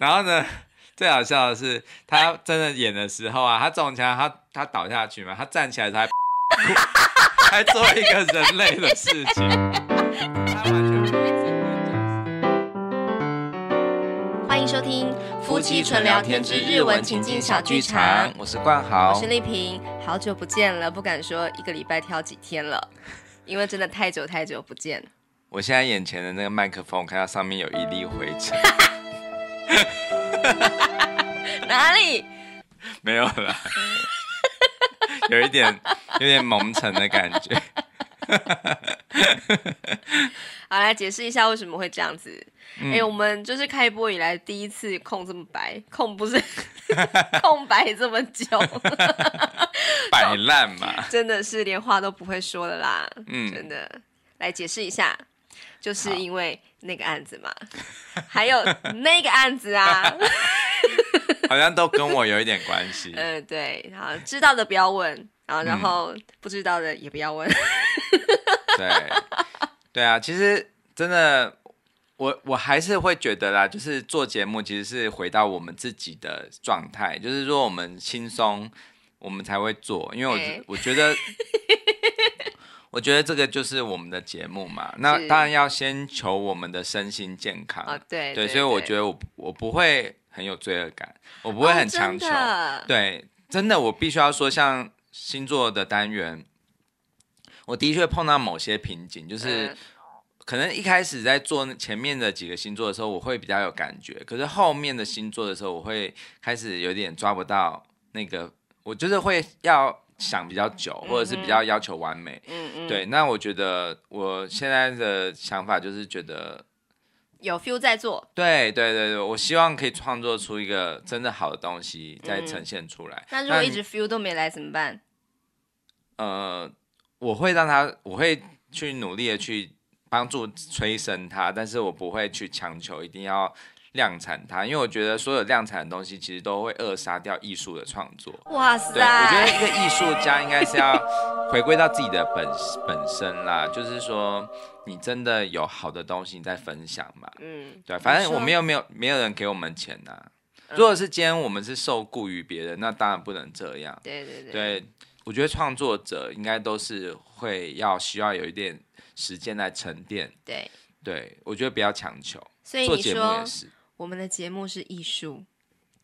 然后呢？最好笑的是，他真的演的时候啊，他中枪，他他倒下去嘛，他站起来才，还做一个人类的事情，欢迎收听《夫妻纯聊天之日文情境小剧场》，我是冠豪，我是丽萍，好久不见了，不敢说一个礼拜挑几天了，因为真的太久太久不见了。我现在眼前的那个麦克风，看到上面有一粒灰尘。哪里？没有了，有一点，有点蒙尘的感觉。好，来解释一下为什么会这样子。哎，我们就是开播以来第一次空这么白，空不是空白这么久，摆烂嘛？真的是连话都不会说的啦。嗯，真的，来解释一下。就是因为那个案子嘛，还有那个案子啊 好像都跟我有一点关系。嗯，对，好，知道的不要问，然后不知道的也不要问。对，对啊，其实真的，我我还是会觉得啦，就是做节目其实是回到我们自己的状态，就是说我们轻松，我们才会做，因为我我觉得。我觉得这个就是我们的节目嘛，那当然要先求我们的身心健康。啊，对对，所以我觉得我我不会很有罪恶感，我不会很强求。对，真的，我必须要说，像星座的单元，我的确碰到某些瓶颈，就是可能一开始在做前面的几个星座的时候，我会比较有感觉，可是后面的星座的时候，我会开始有点抓不到那个，我就是会要。想比较久，或者是比较要求完美，嗯嗯，对。那我觉得我现在的想法就是觉得有 feel 在做，对对对对，我希望可以创作出一个真的好的东西再呈现出来。那如果一直 feel 都没来怎么办？呃，我会让他，我会去努力的去帮助催生他，但是我不会去强求一定要。量产它，因为我觉得所有量产的东西其实都会扼杀掉艺术的创作。哇塞！我觉得一个艺术家应该是要回归到自己的本 本身啦，就是说你真的有好的东西你在分享嘛。嗯，对，反正我们又没有没有人给我们钱呐。如果是今天我们是受雇于别人，那当然不能这样。对对对。对，我觉得创作者应该都是会要需要有一点时间来沉淀。对，对我觉得不要强求。所以你说。我们的节目是艺术，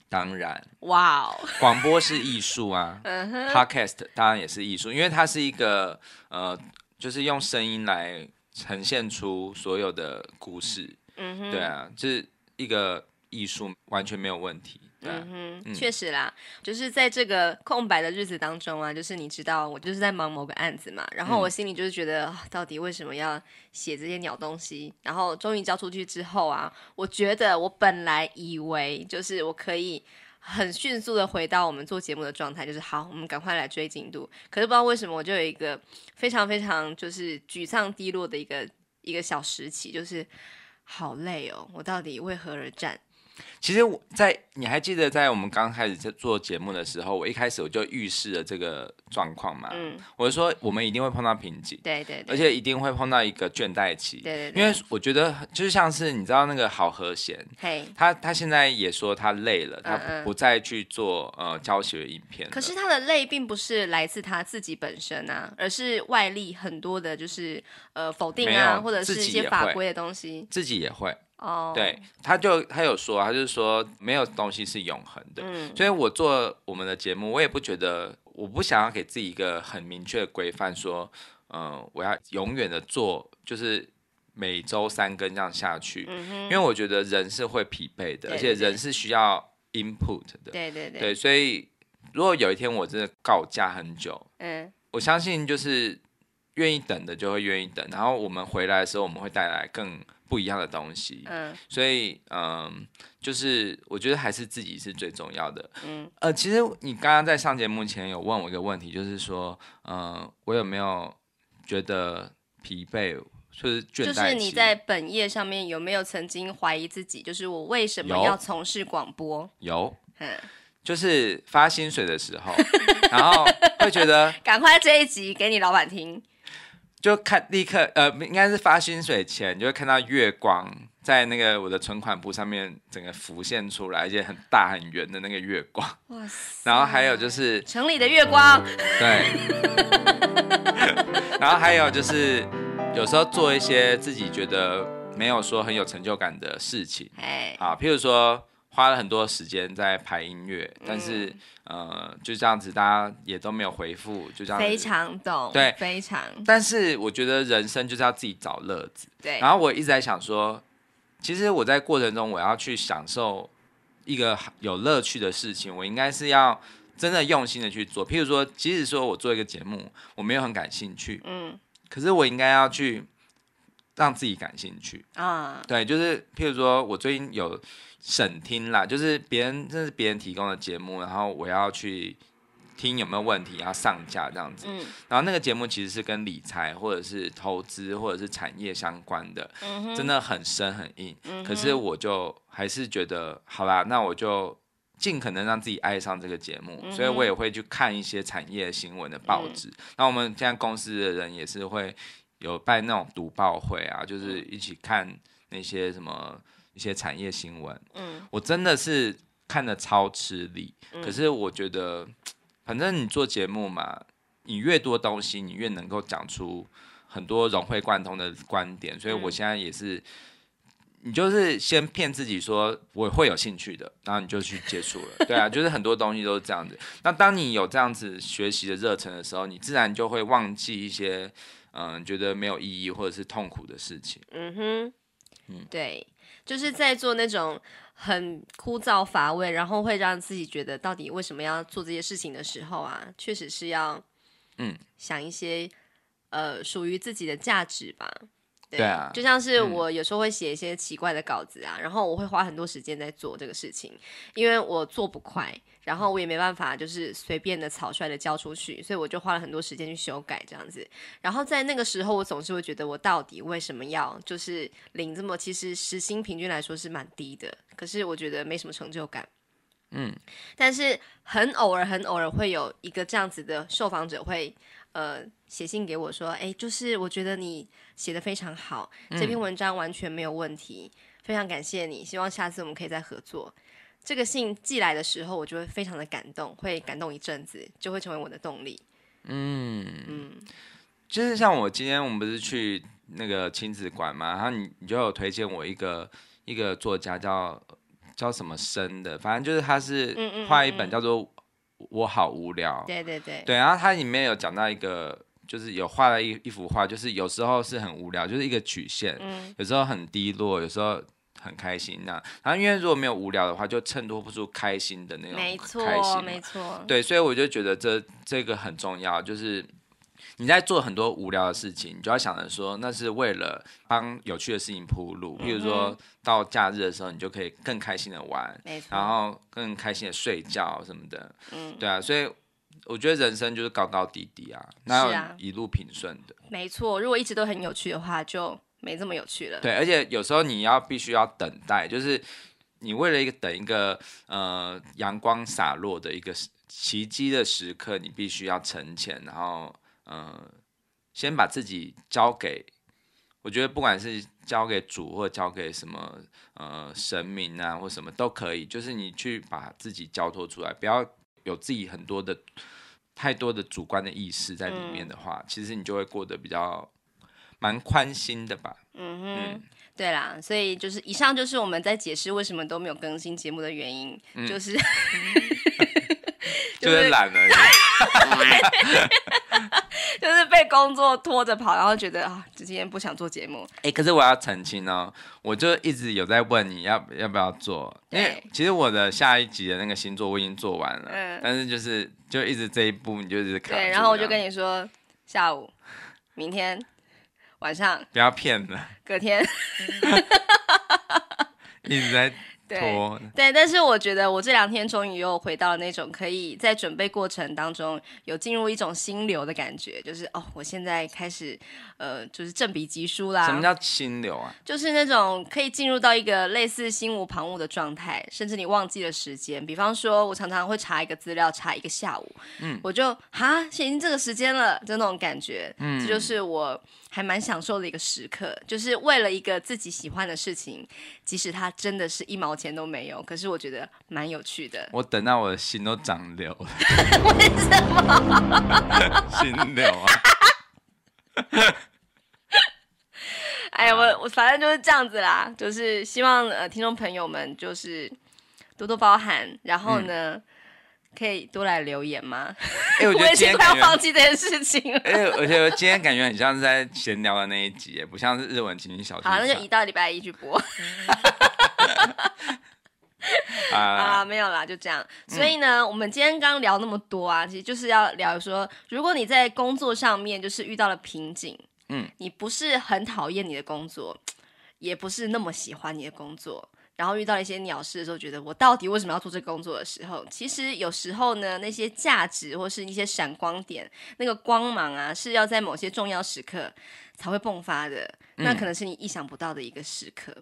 当然，哇哦，广播是艺术啊，podcast 嗯当然也是艺术，因为它是一个呃，就是用声音来呈现出所有的故事，嗯哼，对啊，这是一个艺术，完全没有问题。嗯哼，确实啦，就是在这个空白的日子当中啊，就是你知道我就是在忙某个案子嘛，然后我心里就是觉得，到底为什么要写这些鸟东西？然后终于交出去之后啊，我觉得我本来以为就是我可以很迅速的回到我们做节目的状态，就是好，我们赶快来追进度。可是不知道为什么，我就有一个非常非常就是沮丧低落的一个一个小时期，就是好累哦，我到底为何而战？其实我在，你还记得在我们刚开始在做节目的时候，我一开始我就预示了这个状况嘛。嗯，我就说我们一定会碰到瓶颈，对对，而且一定会碰到一个倦怠期。对对，因为我觉得就是像是你知道那个好和弦，嘿，他他现在也说他累了，他不再去做呃教学影片。可是他的累并不是来自他自己本身啊，而是外力很多的，就是呃否定啊，或者是一些法规的东西。自己也会。哦，对，他就他有说，他就是说没有东西是永恒的，嗯，所以我做我们的节目，我也不觉得，我不想要给自己一个很明确的规范，说，嗯，我要永远的做，就是每周三更这样下去，嗯因为我觉得人是会疲惫的，而且人是需要 input 的，对对对，对，所以如果有一天我真的告假很久，嗯，我相信就是愿意等的就会愿意等，然后我们回来的时候我们会带来更。不一样的东西，嗯，所以嗯，就是我觉得还是自己是最重要的，嗯，呃，其实你刚刚在上节目前有问我一个问题，就是说，呃，我有没有觉得疲惫，就是倦怠就是你在本业上面有没有曾经怀疑自己？就是我为什么要从事广播？有，就是发薪水的时候，然后会觉得 赶快这一集给你老板听。就看立刻，呃，应该是发薪水前就会看到月光在那个我的存款簿上面整个浮现出来，而且很大很圆的那个月光。哇塞！然后还有就是城里的月光。对。然后还有就是有时候做一些自己觉得没有说很有成就感的事情。哎。啊，譬如说。花了很多时间在排音乐，但是呃，就这样子，大家也都没有回复，就这样非常懂，对，非常。但是我觉得人生就是要自己找乐子，对。然后我一直在想说，其实我在过程中，我要去享受一个有乐趣的事情，我应该是要真的用心的去做。譬如说，即使说我做一个节目，我没有很感兴趣，嗯，可是我应该要去让自己感兴趣啊。对，就是譬如说我最近有。审听啦，就是别人，这是别人提供的节目，然后我要去听有没有问题，要上架这样子。嗯，然后那个节目其实是跟理财或者是投资或者是产业相关的，嗯真的很深很硬。嗯，可是我就还是觉得，好啦，那我就尽可能让自己爱上这个节目，所以我也会去看一些产业新闻的报纸。那我们现在公司的人也是会有办那种读报会啊，就是一起看那些什么。一些产业新闻，嗯，我真的是看的超吃力。可是我觉得，反正你做节目嘛，你越多东西，你越能够讲出很多融会贯通的观点。所以我现在也是，你就是先骗自己说我会有兴趣的，然后你就去接触了。对啊，就是很多东西都是这样子。那当你有这样子学习的热忱的时候，你自然就会忘记一些嗯觉得没有意义或者是痛苦的事情。嗯哼，嗯，对。就是在做那种很枯燥乏味，然后会让自己觉得到底为什么要做这些事情的时候啊，确实是要，嗯，想一些呃属于自己的价值吧。对啊，就像是我有时候会写一些奇怪的稿子啊，然后我会花很多时间在做这个事情，因为我做不快，然后我也没办法就是随便的草率的交出去，所以我就花了很多时间去修改这样子。然后在那个时候，我总是会觉得我到底为什么要就是领这么，其实时薪平均来说是蛮低的，可是我觉得没什么成就感。嗯，但是很偶尔，很偶尔会有一个这样子的受访者会。呃，写信给我说，哎，就是我觉得你写的非常好，这篇文章完全没有问题，非常感谢你，希望下次我们可以再合作。这个信寄来的时候，我就会非常的感动，会感动一阵子，就会成为我的动力。嗯嗯，就是像我今天我们不是去那个亲子馆嘛，然后你你就有推荐我一个一个作家，叫叫什么生的，反正就是他是画一本叫做。我好无聊，对对对，对。然后它里面有讲到一个，就是有画了一一幅画，就是有时候是很无聊，就是一个曲线，有时候很低落，有时候很开心。那然后因为如果没有无聊的话，就衬托不出开心的那种，没错，没错。对，所以我就觉得这这个很重要，就是。你在做很多无聊的事情，你就要想着说那是为了帮有趣的事情铺路。譬如说到假日的时候，你就可以更开心的玩，然后更开心的睡觉什么的。嗯，对啊，所以我觉得人生就是高高低低啊，那要一路平顺的。没错，如果一直都很有趣的话，就没这么有趣了。对，而且有时候你要必须要等待，就是你为了一个等一个呃阳光洒落的一个奇迹的时刻，你必须要沉潜，然后。嗯，先把自己交给，我觉得不管是交给主或交给什么，呃，神明啊或什么都可以，就是你去把自己交托出来，不要有自己很多的太多的主观的意识在里面的话，其实你就会过得比较蛮宽心的吧。嗯哼，对啦，所以就是以上就是我们在解释为什么都没有更新节目的原因，就是 就是懒了。就是被工作拖着跑，然后觉得啊，今天不想做节目。哎，可是我要澄清哦，我就一直有在问你要要不要做，因为其实我的下一集的那个星座我已经做完了，嗯，但是就是就一直这一步，你就一直看。对，然后我就跟你说，下午、明天、晚上，不要骗了，隔天，一直在。对对，但是我觉得我这两天终于又回到了那种可以在准备过程当中有进入一种心流的感觉，就是哦，我现在开始呃，就是正笔疾书啦。什么叫心流啊？就是那种可以进入到一个类似心无旁骛的状态，甚至你忘记了时间。比方说，我常常会查一个资料，查一个下午，嗯，我就哈，已经这个时间了，就那种感觉，嗯，这就是我。还蛮享受的一个时刻，就是为了一个自己喜欢的事情，即使他真的是一毛钱都没有，可是我觉得蛮有趣的。我等到我的心都长瘤了，为什么？心瘤啊！哎呀，我我反正就是这样子啦，就是希望呃听众朋友们就是多多包涵，然后呢。可以多来留言吗？哎，我觉得 今天要放弃这件事情。哎，而且今天感觉很像是在闲聊的那一集，不像是日文情景小说。好，那就一到礼拜一去播。啊，没有啦，就这样。所以呢，我们今天刚聊那么多啊，其实就是要聊说，如果你在工作上面就是遇到了瓶颈，嗯，你不是很讨厌你的工作，也不是那么喜欢你的工作。然后遇到一些鸟事的时候，觉得我到底为什么要做这工作的时候，其实有时候呢，那些价值或是一些闪光点，那个光芒啊，是要在某些重要时刻才会迸发的，那可能是你意想不到的一个时刻。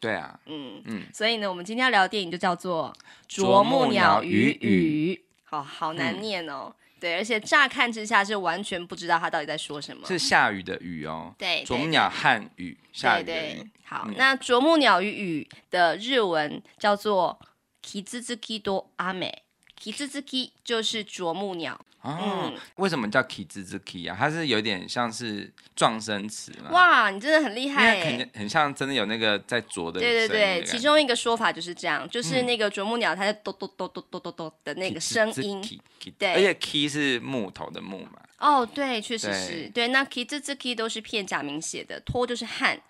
对啊，嗯嗯，所以呢，我们今天要聊的电影就叫做《啄木鸟与雨》，好好难念哦。对，而且乍看之下是完全不知道他到底在说什么。是下雨的雨哦。对，啄木鸟和雨。对对。好，那啄木鸟与雨的日文叫做 “kizuki do ame”，kizuki 就是啄木鸟。哦，为什么叫 Kittyzuki 啊？它是有点像是撞声词嘛。哇，你真的很厉害。那肯很像真的有那个在啄的。对对对，其中一个说法就是这样，就是那个啄木鸟，它在哆哆哆哆哆咚咚的那个声音。对，而且 k i y 是木头的木嘛。哦，对，确实是对。那 Kittyzuki 都是片假名写的，托就是汉，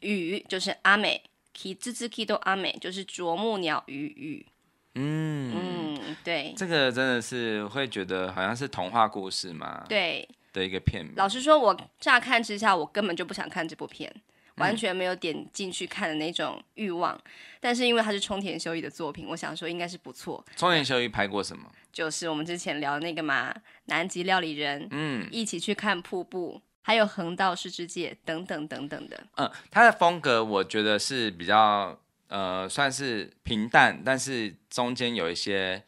羽就是阿美，k i t y z u k i 都阿美，就是啄木鸟与语嗯嗯，对，这个真的是会觉得好像是童话故事嘛，对的一个片名。老实说，我乍看之下，我根本就不想看这部片，完全没有点进去看的那种欲望。但是因为它是冲田修一的作品，我想说应该是不错。冲田修一拍过什么？就是我们之前聊那个嘛，《南极料理人》，嗯，一起去看瀑布，还有《横道世之介》等等等等的。嗯，他的风格我觉得是比较呃，算是平淡，但是。中间有一些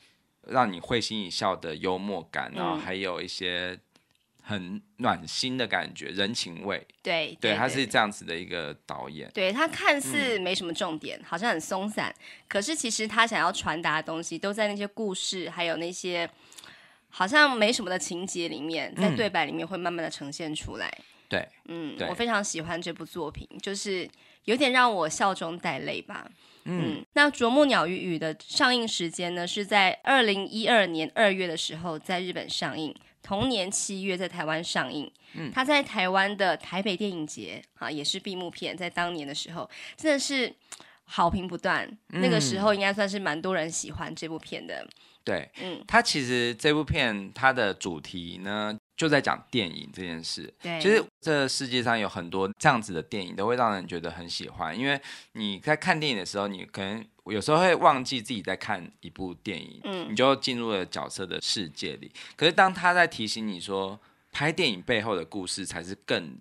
让你会心一笑的幽默感，然后还有一些很暖心的感觉、人情味。对对，他是这样子的一个导演。对他看似没什么重点，好像很松散，可是其实他想要传达的东西都在那些故事，还有那些好像没什么的情节里面，在对白里面会慢慢的呈现出来。对，嗯，我非常喜欢这部作品，就是有点让我笑中带泪吧。嗯，那《啄木鸟与雨》的上映时间呢？是在二零一二年二月的时候在日本上映，同年七月在台湾上映。嗯，他在台湾的台北电影节啊，也是闭幕片，在当年的时候真的是好评不断。那个时候应该算是蛮多人喜欢这部片的。对，嗯，他其实这部片它的主题呢？就在讲电影这件事。对，其实这世界上有很多这样子的电影，都会让人觉得很喜欢。因为你在看电影的时候，你可能有时候会忘记自己在看一部电影，嗯，你就进入了角色的世界里。可是当他在提醒你说，拍电影背后的故事才是更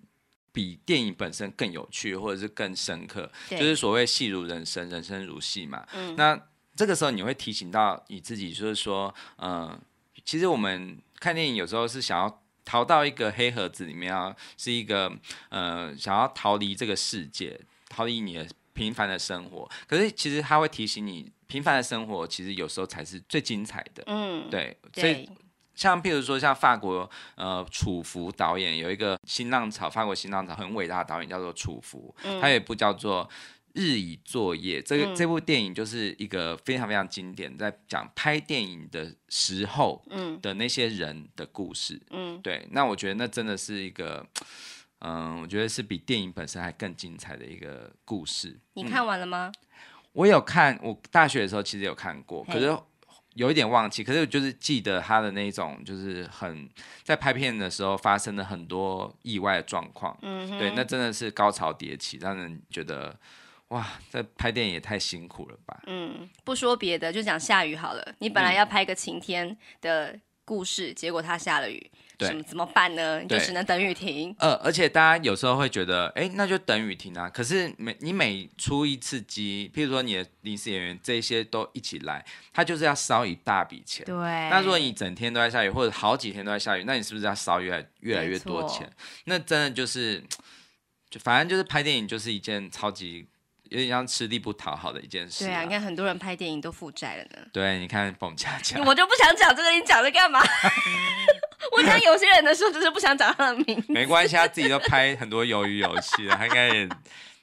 比电影本身更有趣，或者是更深刻，就是所谓“戏如人生，人生如戏”嘛。嗯，那这个时候你会提醒到你自己，就是说，嗯，其实我们看电影有时候是想要。逃到一个黑盒子里面啊，是一个呃，想要逃离这个世界，逃离你的平凡的生活。可是其实他会提醒你，平凡的生活其实有时候才是最精彩的。嗯，对，所以像譬如说，像法国呃，楚服导演有一个新浪潮，法国新浪潮很伟大的导演叫做楚服，他有一部叫做。日以作业，这个这部电影就是一个非常非常经典，在讲拍电影的时候嗯，的那些人的故事。嗯，对，那我觉得那真的是一个，嗯，我觉得是比电影本身还更精彩的一个故事。你看完了吗？我有看，我大学的时候其实有看过，可是有一点忘记，可是我就是记得他的那种，就是很在拍片的时候发生了很多意外的状况。嗯，对，那真的是高潮迭起，让人觉得。哇，这拍电影也太辛苦了吧！嗯，不说别的，就讲下雨好了。你本来要拍个晴天的故事，结果它下了雨，什么怎么办呢？就只能等雨停。呃，而且大家有时候会觉得，哎，那就等雨停啊。可是每你每出一次机，譬如说你的临时演员这些都一起来，他就是要烧一大笔钱。对。那如果你整天都在下雨，或者好几天都在下雨，那你是不是要烧越来越来越多钱？那真的就是，就反正就是拍电影就是一件超级。有点像吃力不讨好的一件事。对啊，你看很多人拍电影都负债了呢。对，你看冯家强。我就不想讲这个，你讲这干嘛？我想有些人的时候就是不想讲他的名。没关系，他自己都拍很多鱿鱼游戏了，他应该也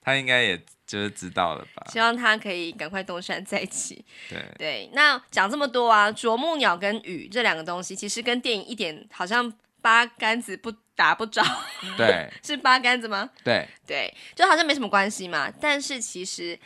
他应该也就是知道了吧。希望他可以赶快东山再起。对对，那讲这么多啊，啄木鸟跟雨这两个东西，其实跟电影一点好像八竿子不。打不着，对，是八竿子吗？对，对，就好像没什么关系嘛，但是其实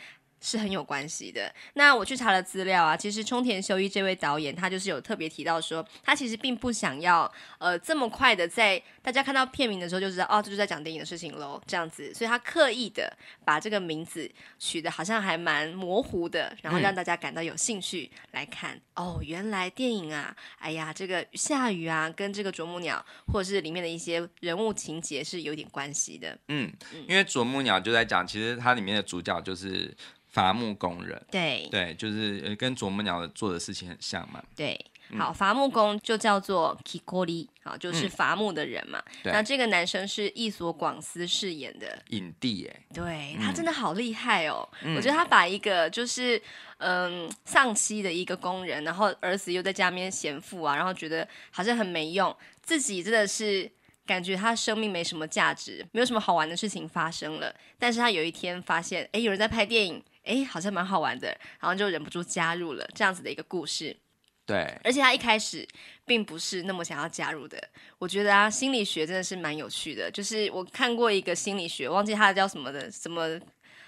是很有关系的。那我去查了资料啊，其实冲田修一这位导演，他就是有特别提到说，他其实并不想要，呃，这么快的在。大家看到片名的时候就知道，哦，这就在讲电影的事情喽，这样子，所以他刻意的把这个名字取的好像还蛮模糊的，然后让大家感到有兴趣来看。哦，原来电影啊，哎呀，这个下雨啊，跟这个啄木鸟，或者是里面的一些人物情节是有点关系的。嗯，因为啄木鸟就在讲，其实它里面的主角就是伐木工人。对，对，就是跟啄木鸟做的事情很像嘛。对。好，伐木工就叫做 Kikori，好，就是伐木的人嘛。那这个男生是伊所广司饰演的影帝哎，对他真的好厉害哦。我觉得他把一个就是嗯丧妻的一个工人，然后儿子又在家里面闲富啊，然后觉得好像很没用，自己真的是感觉他生命没什么价值，没有什么好玩的事情发生了。但是他有一天发现，哎，有人在拍电影，哎，好像蛮好玩的，然后就忍不住加入了这样子的一个故事。对，而且他一开始并不是那么想要加入的。我觉得啊，心理学真的是蛮有趣的。就是我看过一个心理学，忘记它的叫什么的，什么，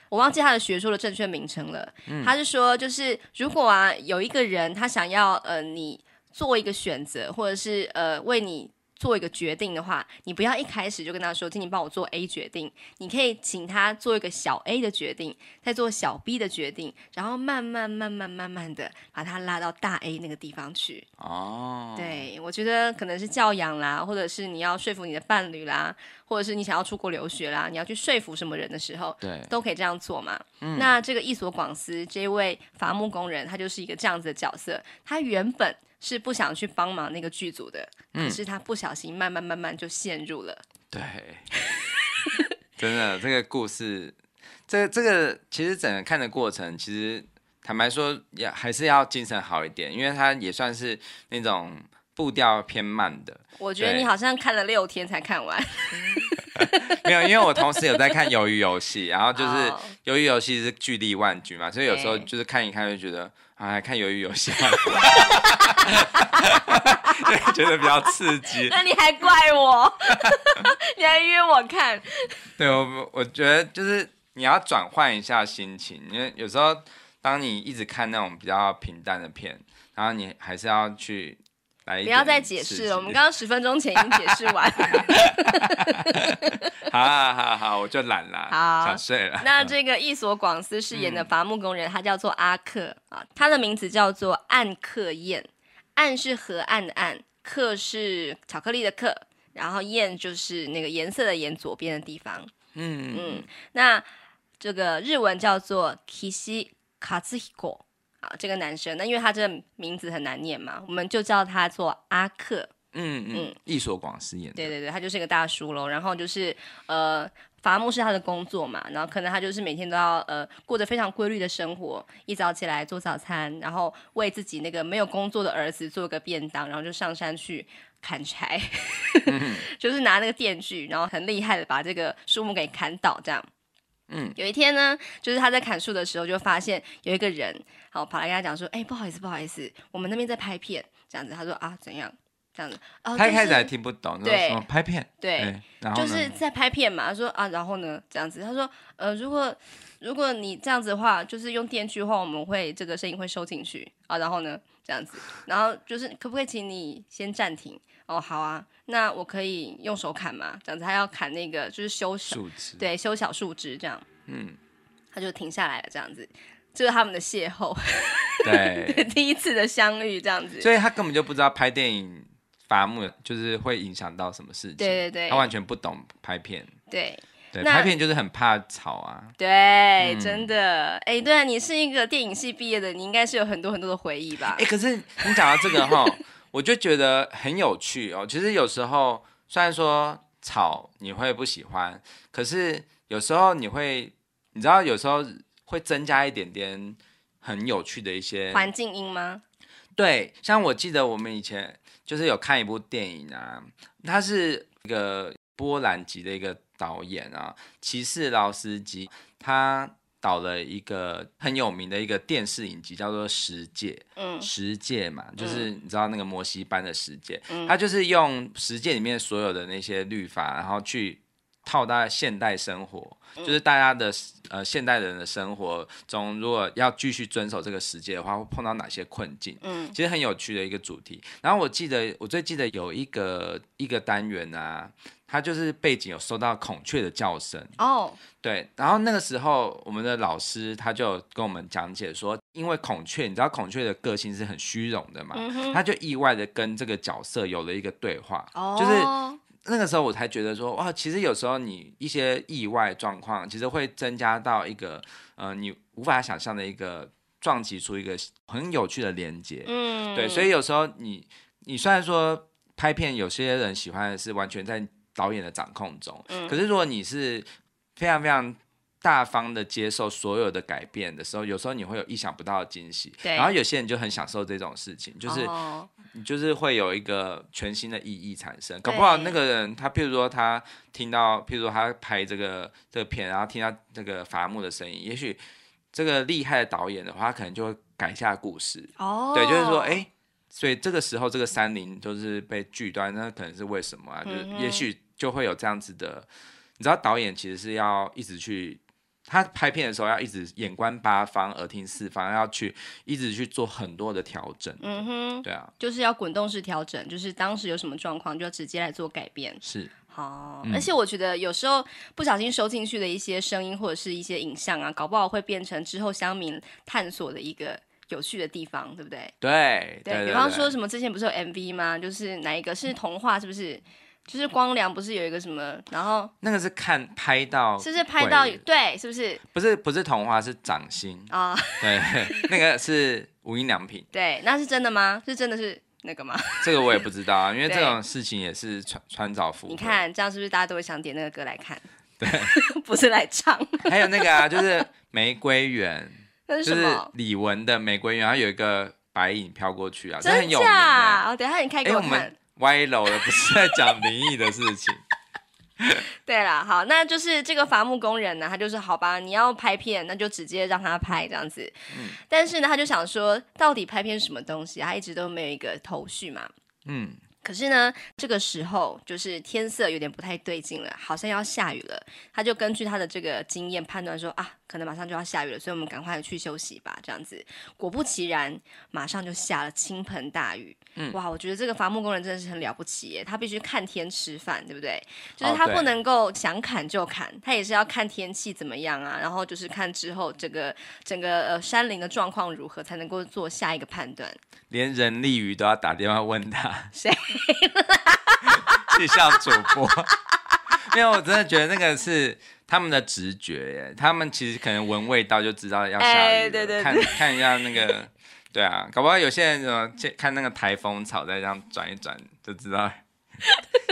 我忘记它的学说的正确名称了。他是说，就是如果啊，有一个人他想要呃，你做一个选择，或者是呃，为你。做一个决定的话，你不要一开始就跟他说，请你帮我做 A 决定。你可以请他做一个小 A 的决定，再做小 B 的决定，然后慢慢慢慢慢慢的把他拉到大 A 那个地方去。哦，对，我觉得可能是教养啦，或者是你要说服你的伴侣啦，或者是你想要出国留学啦，你要去说服什么人的时候，对，都可以这样做嘛。那这个一所广司这位伐木工人，他就是一个这样子的角色。他原本。是不想去帮忙那个剧组的，可是他不小心，慢慢慢慢就陷入了。对，真的这个故事，这这个其实整个看的过程，其实坦白说也还是要精神好一点，因为他也算是那种步调偏慢的。我觉得你好像看了六天才看完，没有，因为我同时有在看《鱿鱼游戏》，然后就是《鱿鱼游戏》是巨力万局嘛，所以有时候就是看一看就觉得。哎，看鱿鱼哈哈，对，觉得比较刺激。那你还怪我？你还约我看？对，我我觉得就是你要转换一下心情，因为有时候当你一直看那种比较平淡的片，然后你还是要去。不要再解释了，我们刚刚十分钟前已经解释完。好好好，我就懒了，想睡了。那这个伊索广司饰演的伐木工人，他叫做阿克啊，他的名字叫做暗克彦。暗是河岸的暗，克是巧克力的克，然后彦就是那个颜色的彦，左边的地方。嗯嗯，那这个日文叫做基氏和彦。好，这个男生，那因为他这名字很难念嘛，我们就叫他做阿克。嗯嗯，一所广司演的，对对对，他就是一个大叔喽。然后就是呃，伐木是他的工作嘛，然后可能他就是每天都要呃，过着非常规律的生活，一早起来做早餐，然后为自己那个没有工作的儿子做个便当，然后就上山去砍柴，就是拿那个电锯，然后很厉害的把这个树木给砍倒，这样。嗯，有一天呢，就是他在砍树的时候，就发现有一个人，好跑来跟他讲说，哎，不好意思，不好意思，我们那边在拍片，这样子。他说啊，怎样，这样子？哦，他一开始还听不懂，对，拍片，对，就是在拍片嘛。他说啊，然后呢，这样子。他说，呃，如果如果你这样子的话，就是用电锯的话，我们会这个声音会收进去啊。然后呢，这样子，然后就是可不可以请你先暂停？哦，好啊，那我可以用手砍吗？这样子，他要砍那个就是修树，枝，对，修小树枝这样。嗯，他就停下来了，这样子，就是他们的邂逅，对，第一次的相遇，这样子。所以他根本就不知道拍电影伐木就是会影响到什么事情，对对对，他完全不懂拍片，对对，拍片就是很怕吵啊，对，真的，哎，对啊，你是一个电影系毕业的，你应该是有很多很多的回忆吧？哎，可是你讲到这个哈。我就觉得很有趣哦。其实有时候，虽然说吵你会不喜欢，可是有时候你会，你知道，有时候会增加一点点很有趣的一些环境音吗？对，像我记得我们以前就是有看一部电影啊，它是一个波兰籍的一个导演啊，骑士老司机，他。搞了一个很有名的一个电视影集，叫做《十诫》。嗯，《十诫》嘛，就是你知道那个摩西班的《十诫》，他就是用《十诫》里面所有的那些律法，然后去套到现代生活，就是大家的呃现代人的生活中，如果要继续遵守这个《十诫》的话，会碰到哪些困境？嗯，其实很有趣的一个主题。然后我记得我最记得有一个一个单元啊。他就是背景有收到孔雀的叫声哦，对，然后那个时候我们的老师他就跟我们讲解说，因为孔雀你知道孔雀的个性是很虚荣的嘛，他就意外的跟这个角色有了一个对话，就是那个时候我才觉得说哇，其实有时候你一些意外状况，其实会增加到一个呃你无法想象的一个撞击出一个很有趣的连接，嗯，对，所以有时候你你虽然说拍片有些人喜欢的是完全在导演的掌控中，嗯，可是如果你是非常非常大方的接受所有的改变的时候，有时候你会有意想不到的惊喜。对，然后有些人就很享受这种事情，就是，就是会有一个全新的意义产生。搞不好那个人，他譬如说他听到，譬如说他拍这个这个片，然后听到这个伐木的声音，也许这个厉害的导演的话，他可能就会改一下故事。哦，对，就是说，哎。所以这个时候，这个三林就是被拒端，那可能是为什么啊？就也许就会有这样子的，你知道导演其实是要一直去，他拍片的时候要一直眼观八方，耳听四方，要去一直去做很多的调整。嗯哼，对啊，就是要滚动式调整，就是当时有什么状况，就要直接来做改变。是，好，而且我觉得有时候不小心收进去的一些声音或者是一些影像啊，搞不好会变成之后乡民探索的一个。有趣的地方，对不对？对对，比方说什么之前不是有 MV 吗？就是哪一个是童话，是不是？就是光良不是有一个什么，然后那个是看拍到，是不是拍到，对，是不是？不是不是童话，是掌心啊，对，那个是无印良品。对，那是真的吗？是真的是那个吗？这个我也不知道啊，因为这种事情也是穿穿凿服。你看这样是不是大家都会想点那个歌来看？对，不是来唱。还有那个啊，就是玫瑰园。就是李玟的《玫瑰园》，然后有一个白影飘过去啊，真的有名。啊！等下你开给我们歪楼了，不是在讲灵异的事情。对了，好，那就是这个伐木工人呢，他就是好吧，你要拍片，那就直接让他拍这样子。嗯。但是呢，他就想说，到底拍片是什么东西他一直都没有一个头绪嘛。嗯。可是呢，这个时候就是天色有点不太对劲了，好像要下雨了。他就根据他的这个经验判断说啊，可能马上就要下雨了，所以我们赶快去休息吧。这样子，果不其然，马上就下了倾盆大雨。哇，我觉得这个伐木工人真的是很了不起耶！他必须看天吃饭，对不对？就是他不能够想砍就砍，他也是要看天气怎么样啊，然后就是看之后整个整个呃山林的状况如何，才能够做下一个判断。连人力鱼都要打电话问他？谁？气象主播？因 为我真的觉得那个是他们的直觉耶！他们其实可能闻味道就知道要下雨对看看一下那个。对啊，搞不好有些人怎么看那个台风草在这样转一转，就知道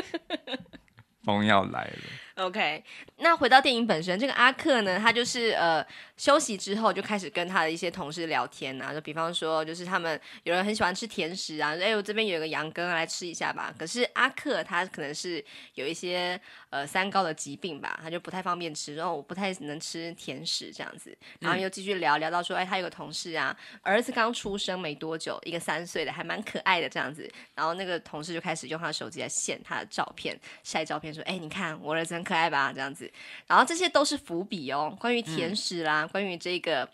风要来了。OK，那回到电影本身，这个阿克呢，他就是呃休息之后就开始跟他的一些同事聊天啊，就比方说就是他们有人很喜欢吃甜食啊，哎我这边有个羊羹来吃一下吧。可是阿克他可能是有一些呃三高的疾病吧，他就不太方便吃，然后我不太能吃甜食这样子。然后又继续聊聊到说，哎他有个同事啊，儿子刚出生没多久，一个三岁的，还蛮可爱的这样子。然后那个同事就开始用他的手机来现他的照片，晒照片说，哎你看我儿子。可爱吧，这样子，然后这些都是伏笔哦。关于甜食啦，关于这个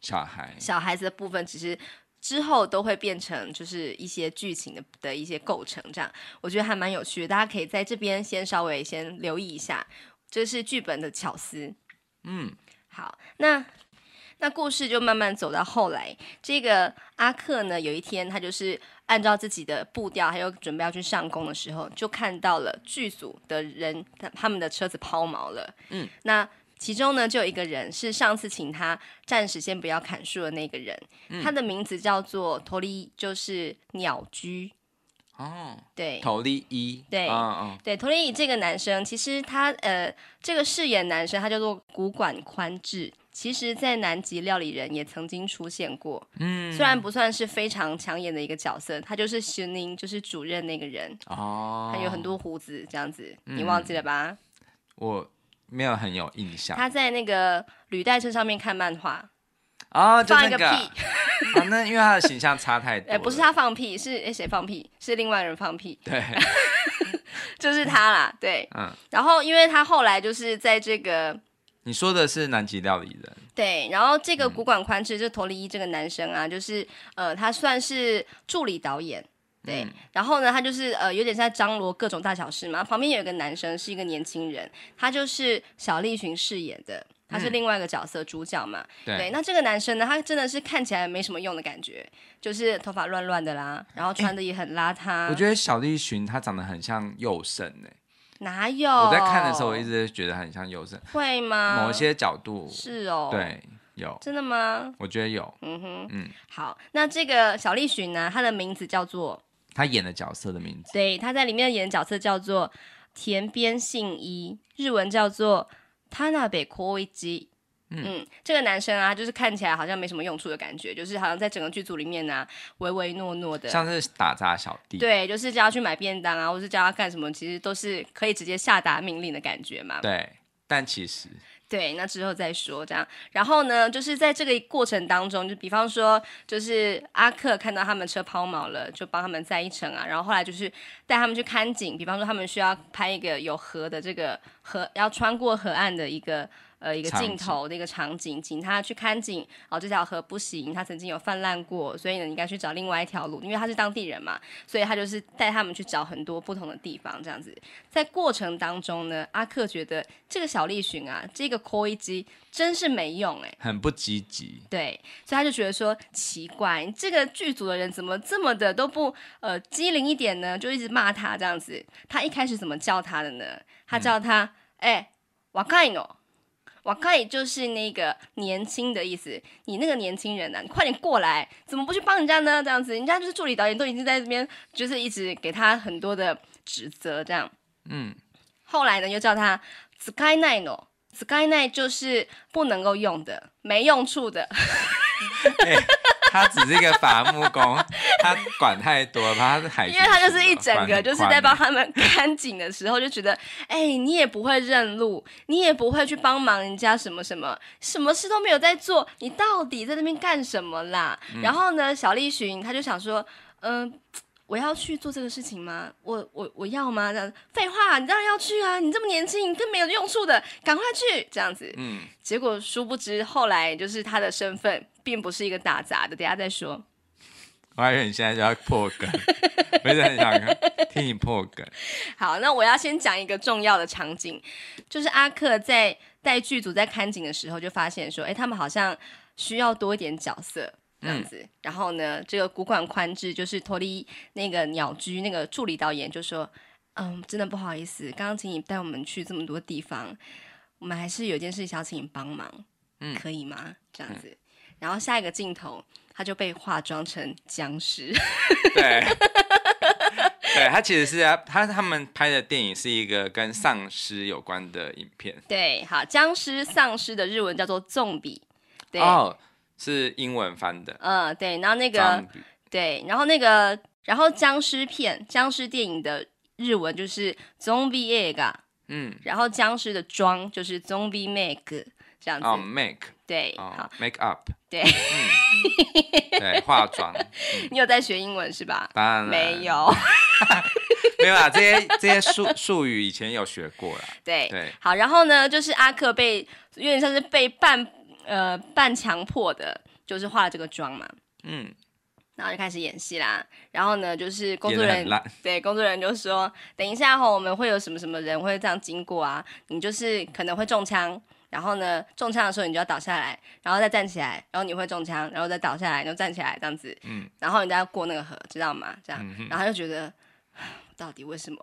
小孩、小孩子的部分，其实之后都会变成就是一些剧情的的一些构成，这样我觉得还蛮有趣的。大家可以在这边先稍微先留意一下，这是剧本的巧思。嗯，好，那那故事就慢慢走到后来，这个阿克呢，有一天他就是。按照自己的步调，还有准备要去上工的时候，就看到了剧组的人，他们的车子抛锚了。嗯，那其中呢，就有一个人是上次请他暂时先不要砍树的那个人，他的名字叫做托利，就是鸟居。哦，对，托利一。对，啊啊，对，头立一这个男生，其实他呃，这个饰演男生，他叫做古管宽志，其实，在南极料理人也曾经出现过，嗯，虽然不算是非常抢眼的一个角色，他就是 s h 就是主任那个人哦，他有很多胡子这样子，你忘记了吧？我没有很有印象。他在那个履带车上面看漫画。哦，放一个屁。那因为他的形象差太 多。哎，不是他放屁，是哎谁放屁？是另外人放屁。对，就是他啦，对，嗯，然后因为他后来就是在这个。你说的是《南极料理人》对，然后这个古管宽志就是塚地一这个男生啊，就是呃，他算是助理导演对，然后呢，他就是呃，有点在张罗各种大小事嘛。旁边有一个男生是一个年轻人，他就是小栗旬饰演的，他是另外一个角色主角嘛。对，那这个男生呢，他真的是看起来没什么用的感觉，就是头发乱乱的啦，然后穿的也很邋遢。我觉得小栗旬他长得很像佑胜哎。哪有？我在看的时候，我一直觉得很像优胜。会吗？某些角度是哦。对，有真的吗？我觉得有。嗯哼，嗯。好，那这个小栗旬呢？他的名字叫做……他演的角色的名字。对，他在里面演的角色叫做田边信一，日文叫做 Tana 嗯，这个男生啊，就是看起来好像没什么用处的感觉，就是好像在整个剧组里面呢，唯唯诺诺的，像是打杂小弟。对，就是叫他去买便当啊，或是叫他干什么，其实都是可以直接下达命令的感觉嘛。对，但其实对，那之后再说这样。然后呢，就是在这个过程当中，就比方说，就是阿克看到他们车抛锚了，就帮他们载一程啊。然后后来就是带他们去看景，比方说他们需要拍一个有河的这个河，要穿过河岸的一个。呃，一个镜头的一个场景，请他去看景。哦，这条河不行，他曾经有泛滥过，所以呢，你该去找另外一条路。因为他是当地人嘛，所以他就是带他们去找很多不同的地方，这样子。在过程当中呢，阿克觉得这个小丽寻啊，这个 c o i 一机真是没用哎，很不积极。对，所以他就觉得说奇怪，这个剧组的人怎么这么的都不呃机灵一点呢？就一直骂他这样子。他一开始怎么叫他的呢？他叫他哎，わかん瓦克也就是那个年轻的意思，你那个年轻人呢？你快点过来，怎么不去帮人家呢？这样子，人家就是助理导演都已经在这边，就是一直给他很多的指责，这样。嗯，后来呢，又叫他 Sky 奈诺。Sky n i g h t 就是不能够用的，没用处的。他只是一个伐木工，他管太多了，他是海。因为他就是一整个就是在帮他们看景的时候，就觉得，哎，你也不会认路，你也不会去帮忙人家什么什么，什么事都没有在做，你到底在那边干什么啦？然后呢，小丽寻他就想说，嗯。我要去做这个事情吗？我我我要吗？这样废话，你当然要去啊！你这么年轻，你更没有用处的，赶快去这样子。嗯，结果殊不知，后来就是他的身份并不是一个打杂的。等下再说。我还以为你现在就要破梗，没 人想听你破梗。好，那我要先讲一个重要的场景，就是阿克在带剧组在看景的时候，就发现说，哎，他们好像需要多一点角色。这样子，然后呢，这个古管宽志就是脱离那个鸟居那个助理导演，就说：“嗯，真的不好意思，刚刚请你带我们去这么多地方，我们还是有一件事想请你帮忙，嗯，可以吗？这样子。”然后下一个镜头，他就被化妆成僵尸。对，对他其实是他他们拍的电影是一个跟丧尸有关的影片。对，好，僵尸丧尸的日文叫做“纵笔”。对。是英文翻的，嗯，对，然后那个，对，然后那个，然后僵尸片、僵尸电影的日文就是 zombie egg，嗯，然后僵尸的妆就是 zombie make，这样子，哦，make，对，好，make up，对，嗯、对，化妆。你有在学英文是吧？当然没有，没有啊，这些这些术术语以前有学过了，对对，好，然后呢，就是阿克被，有点像是被半呃，半强迫的，就是化了这个妆嘛，嗯，然后就开始演戏啦。然后呢，就是工作人员对工作人员就说，等一下哈，我们会有什么什么人会这样经过啊，你就是可能会中枪，然后呢，中枪的时候你就要倒下来，然后再站起来，然后你会中枪，然后再倒下来，然后站起来这样子。嗯，然后你再过那个河，知道吗？这样，然后就觉得到底为什么？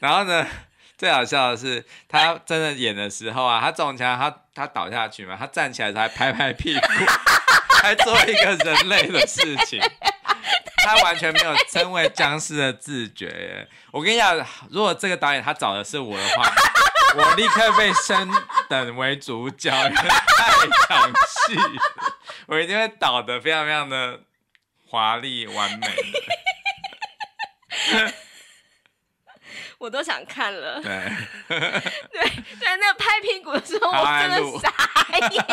然后呢？最好笑的是，他真的演的时候啊，他中枪，他他倒下去嘛，他站起来还拍拍屁股，还做一个人类的事情，他完全没有称为僵尸的自觉。我跟你讲，如果这个导演他找的是我的话，我立刻被升等为主角，太抢戏，我一定会倒的非常非常的华丽完美。我都想看了，对 对那个拍屁股的时候，我真的傻眼，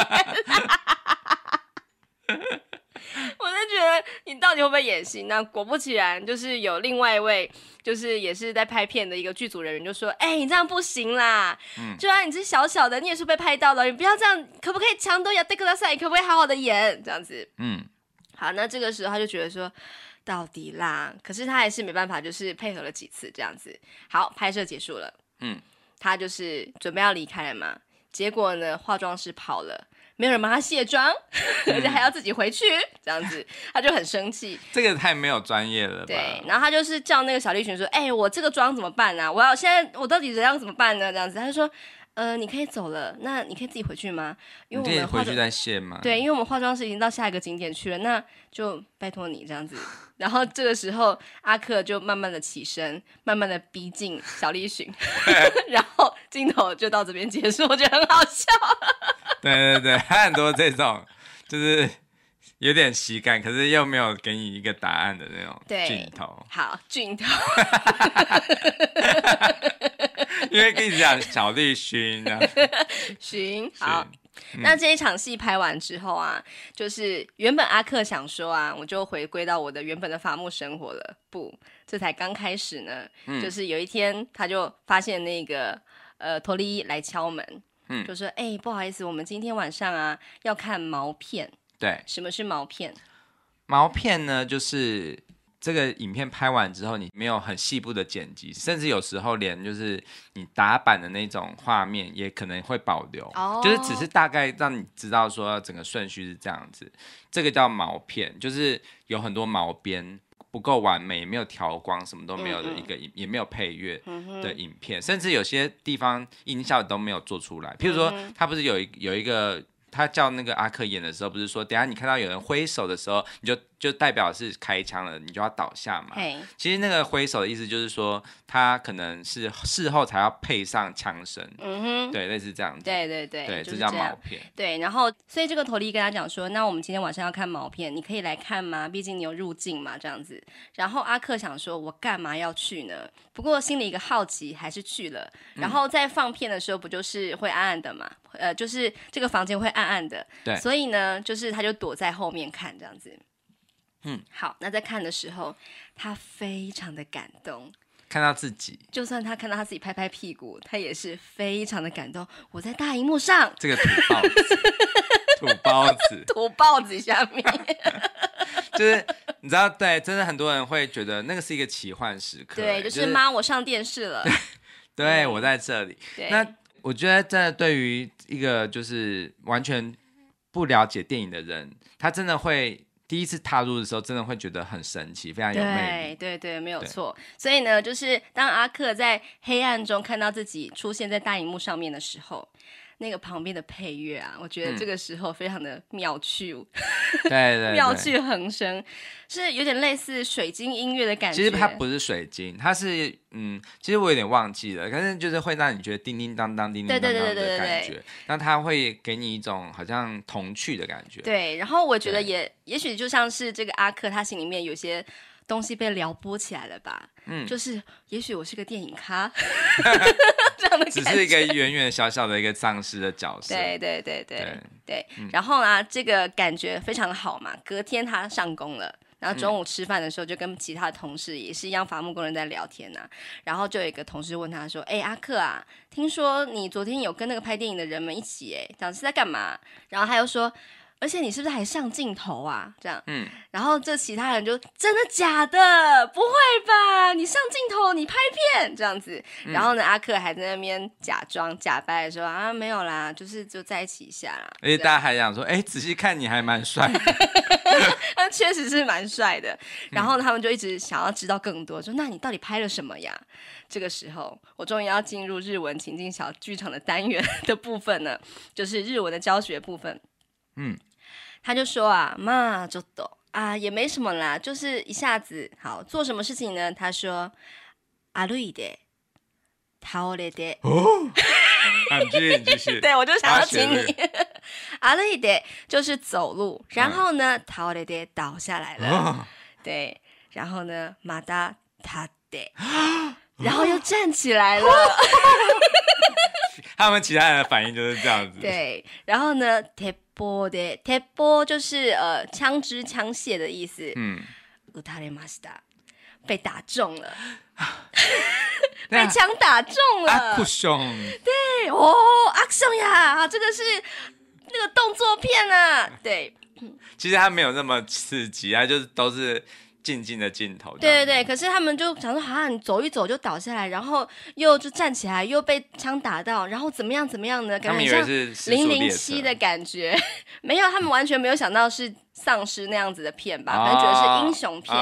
我就觉得你到底会不会演戏？那果不其然，就是有另外一位，就是也是在拍片的一个剧组人员就说：“哎，你这样不行啦，就然你是小小的，你也是被拍到了，你不要这样，可不可以强多一你可不可以好好的演这样子？嗯。”好，那这个时候他就觉得说，到底啦，可是他还是没办法，就是配合了几次这样子。好，拍摄结束了，嗯，他就是准备要离开了嘛。结果呢，化妆师跑了，没有人帮他卸妆，而且还要自己回去，这样子，他就很生气。这个太没有专业了吧？对。然后他就是叫那个小丽群说，哎，我这个妆怎么办呢？我要现在，我到底怎样怎么办呢？这样子，他就说。呃，你可以走了，那你可以自己回去吗？因为我们回去再卸嘛。对，因为我们化妆师已经到下一个景点去了，那就拜托你这样子。然后这个时候，阿克就慢慢的起身，慢慢的逼近小丽寻，然后镜头就到这边结束，我觉得很好笑。对对对，很多这种就是。有点喜感，可是又没有给你一个答案的那种镜头。好镜头，因为跟你讲小立勋啊，勋 好。那这一场戏拍完之后啊，就是原本阿克想说啊，我就回归到我的原本的伐木生活了。不，这才刚开始呢。就是有一天，他就发现那个呃托尼来敲门，嗯，就说哎不好意思，我们今天晚上啊要看毛片。对，什么是毛片？毛片呢，就是这个影片拍完之后，你没有很细部的剪辑，甚至有时候连就是你打板的那种画面也可能会保留，就是只是大概让你知道说整个顺序是这样子，这个叫毛片，就是有很多毛边，不够完美，没有调光，什么都没有的一个，也没有配乐的影片，甚至有些地方音效都没有做出来，譬如说它不是有一有一个。他叫那个阿克演的时候，不是说等下你看到有人挥手的时候，你就。就代表是开枪了，你就要倒下嘛。对，其实那个挥手的意思就是说，他可能是事后才要配上枪声。嗯哼，对，类似这样子。对对对，这叫毛片。对，然后所以这个头利跟他讲说，那我们今天晚上要看毛片，你可以来看吗？毕竟你有入境嘛，这样子。然后阿克想说，我干嘛要去呢？不过心里一个好奇，还是去了。然后在放片的时候，不就是会暗暗的嘛？呃，就是这个房间会暗暗的。对，所以呢，就是他就躲在后面看这样子。嗯，好，那在看的时候，他非常的感动，看到自己，就算他看到他自己拍拍屁股，他也是非常的感动。我在大荧幕上，这个土包子，土包子，土包子下面，就是你知道，对，真的很多人会觉得那个是一个奇幻时刻，对，就是妈，我上电视了，对我在这里。那我觉得，真的对于一个就是完全不了解电影的人，他真的会。第一次踏入的时候，真的会觉得很神奇，非常有魅力。对对对，没有错。所以呢，就是当阿克在黑暗中看到自己出现在大荧幕上面的时候。那个旁边的配乐啊，我觉得这个时候非常的妙趣，对 对，妙趣横生，是有点类似水晶音乐的感觉。其实它不是水晶，它是嗯，其实我有点忘记了，可是就是会让你觉得叮叮当当、叮叮当当的感觉，那它会给你一种好像童趣的感觉。对，然后我觉得也也许就像是这个阿克，他心里面有些。东西被撩拨起来了吧？嗯，就是，也许我是个电影咖，这样的只是一个远远小小的一个丧尸的角色。对对对对对，然后呢，这个感觉非常好嘛。隔天他上工了，然后中午吃饭的时候就跟其他同事也是一样，伐木工人在聊天呢。然后就有一个同事问他说：“哎，阿克啊，听说你昨天有跟那个拍电影的人们一起，哎，当时在干嘛？”然后他又说。而且你是不是还上镜头啊？这样，嗯，然后这其他人就真的假的？不会吧？你上镜头，你拍片这样子。然后呢，阿克还在那边假装假掰，说啊没有啦，就是就在一起一下啦。而且大家还想说，哎，仔细看你还蛮帅。那 确实是蛮帅的。然后他们就一直想要知道更多，说那你到底拍了什么呀？这个时候，我终于要进入日文情境小剧场的单元的部分了，就是日文的教学部分。嗯。他就说啊，妈就懂啊，也没什么啦，就是一下子好做什么事情呢？他说阿瑞的，他我勒哦，安 静，对我就想要请你 阿瑞的，就是走路，然后呢，他我勒爹倒下来了，对，然后呢，马达他的，然后又站起来了。他们其他人的反应就是这样子。对，然后呢，tabo 的 tabo 就是呃枪支、枪械的意思。嗯 u t 雷马斯达被打中了，被枪打中了。a c t 对，哦阿 c 松呀，这个是那个动作片啊。对，其实他没有那么刺激啊，就是都是。静静的镜头，对对对。可是他们就想说，好，你走一走就倒下来，然后又就站起来，又被枪打到，然后怎么样怎么样的，感觉像零零七的感觉。没有，他们完全没有想到是丧尸那样子的片吧？反正觉得是英雄片。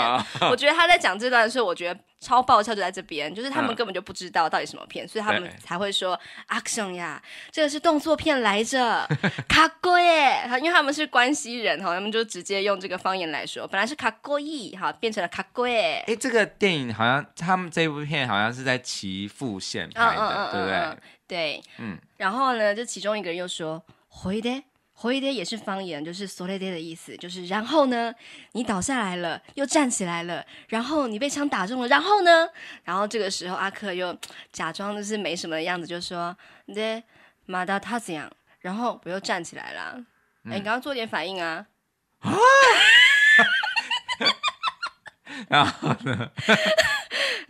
我觉得他在讲这段的时候，我觉得。超爆笑就在这边，就是他们根本就不知道到底什么片，所以他们才会说 “action 呀，这个是动作片来着”。卡过耶，因为他们是关西人哈，他们就直接用这个方言来说，本来是卡过亿哈，变成了卡过耶。哎，这个电影好像他们这部片好像是在岐阜县拍的，对不对？对，嗯。然后呢，就其中一个人又说：“回的。”回爹也是方言，就是索雷爹”的意思，就是然后呢，你倒下来了，又站起来了，然后你被枪打中了，然后呢，然后这个时候阿克又假装的是没什么的样子，就说：“爹，马达他怎样？”然后我又站起来了，你刚刚做点反应啊！啊，然后呢？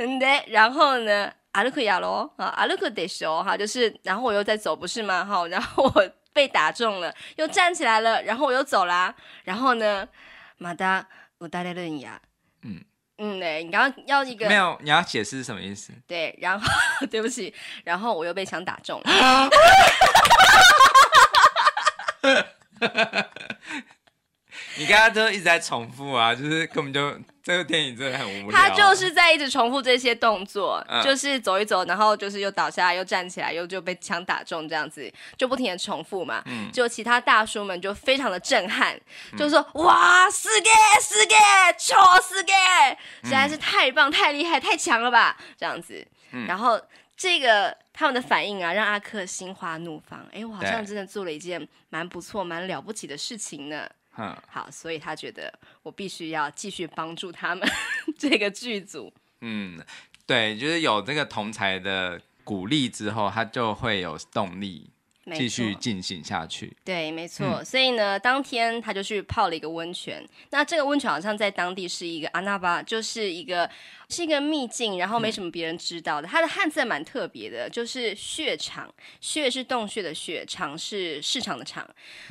然后呢？阿鲁克亚罗啊，阿鲁克得修哈，就是然后我又在走，不是吗？哈，然后我。被打中了，又站起来了，然后我又走啦。然后呢，马达，我带来润牙。嗯嗯，对你刚刚要一个没有？你要解释是什么意思？对，然后 对不起，然后我又被枪打中。你刚刚都一直在重复啊，就是根本就。这个电影真的很无聊。他就是在一直重复这些动作，就是走一走，然后就是又倒下来，又站起来，又就被枪打中，这样子就不停的重复嘛。就其他大叔们就非常的震撼，就说：“哇，四个，四个，超四个，实在是太棒、太厉害、太强了吧？”这样子。然后这个他们的反应啊，让阿克心花怒放。哎，我好像真的做了一件蛮不错、蛮了不起的事情呢。嗯，好，所以他觉得我必须要继续帮助他们 这个剧组。嗯，对，就是有这个同才的鼓励之后，他就会有动力。继续进行下去。对，没错。所以呢，当天他就去泡了一个温泉。那这个温泉好像在当地是一个阿纳巴，就是一个是一个秘境，然后没什么别人知道的。它的汉字蛮特别的，就是“血场”。血是洞穴的“血”，场是市场的“场”，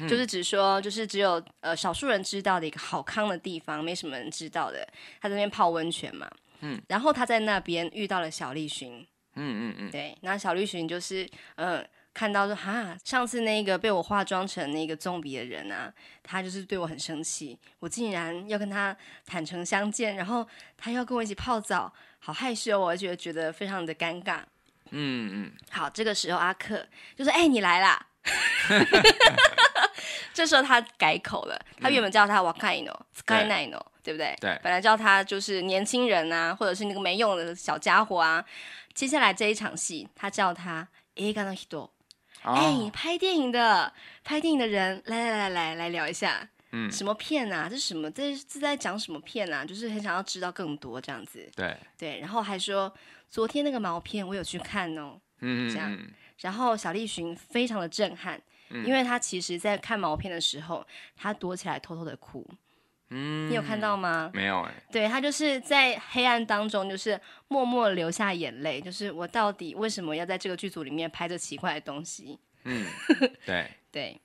就是只说就是只有呃少数人知道的一个好康的地方，没什么人知道的。他在那边泡温泉嘛，嗯，然后他在那边遇到了小丽寻，嗯嗯嗯，对，那小丽寻就是嗯。看到说哈，上次那个被我化妆成那个棕笔的人啊，他就是对我很生气，我竟然要跟他坦诚相见，然后他要跟我一起泡澡，好害羞，我觉得觉得非常的尴尬。嗯嗯。好，这个时候阿克就说：“哎，你来啦！”这时候他改口了，他原本叫他瓦卡伊诺斯 o s k y n 对不对？对。本来叫他就是年轻人啊，或者是那个没用的小家伙啊。接下来这一场戏，他叫他 a n o h i 哎，拍电影的，拍电影的人，来来来来来，聊一下，嗯，什么片啊？这是什么？这是在讲什么片啊？就是很想要知道更多这样子。对对，然后还说昨天那个毛片我有去看哦，嗯，这样。然后小丽寻非常的震撼，因为他其实在看毛片的时候，他躲起来偷偷的哭。嗯，你有看到吗？没有哎。对他就是在黑暗当中，就是默默流下眼泪。就是我到底为什么要在这个剧组里面拍这奇怪的东西？嗯，对对。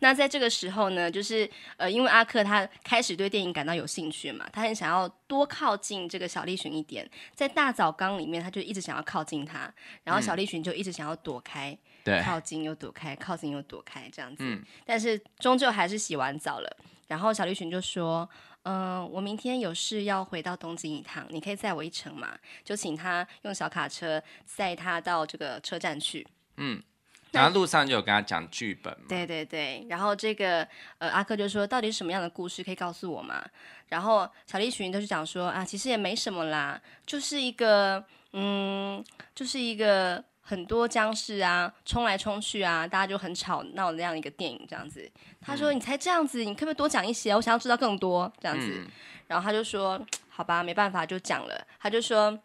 那在这个时候呢，就是呃，因为阿克他开始对电影感到有兴趣嘛，他很想要多靠近这个小丽群一点。在大澡缸里面，他就一直想要靠近他，然后小丽群就一直想要躲开，对，靠近又躲开，靠近又躲开这样子。但是终究还是洗完澡了。然后小绿群就说：“嗯，我明天有事要回到东京一趟，你可以载我一程嘛？就请他用小卡车载他到这个车站去。嗯，然后路上就有跟他讲剧本。对对对，然后这个呃阿克就说：到底是什么样的故事可以告诉我嘛？然后小绿群都是讲说：啊，其实也没什么啦，就是一个嗯，就是一个。”很多僵尸啊，冲来冲去啊，大家就很吵闹的这样一个电影这样子。他说：“你才这样子，你可不可以多讲一些？我想要知道更多这样子。”然后他就说：“好吧，没办法就讲了。”他就说：“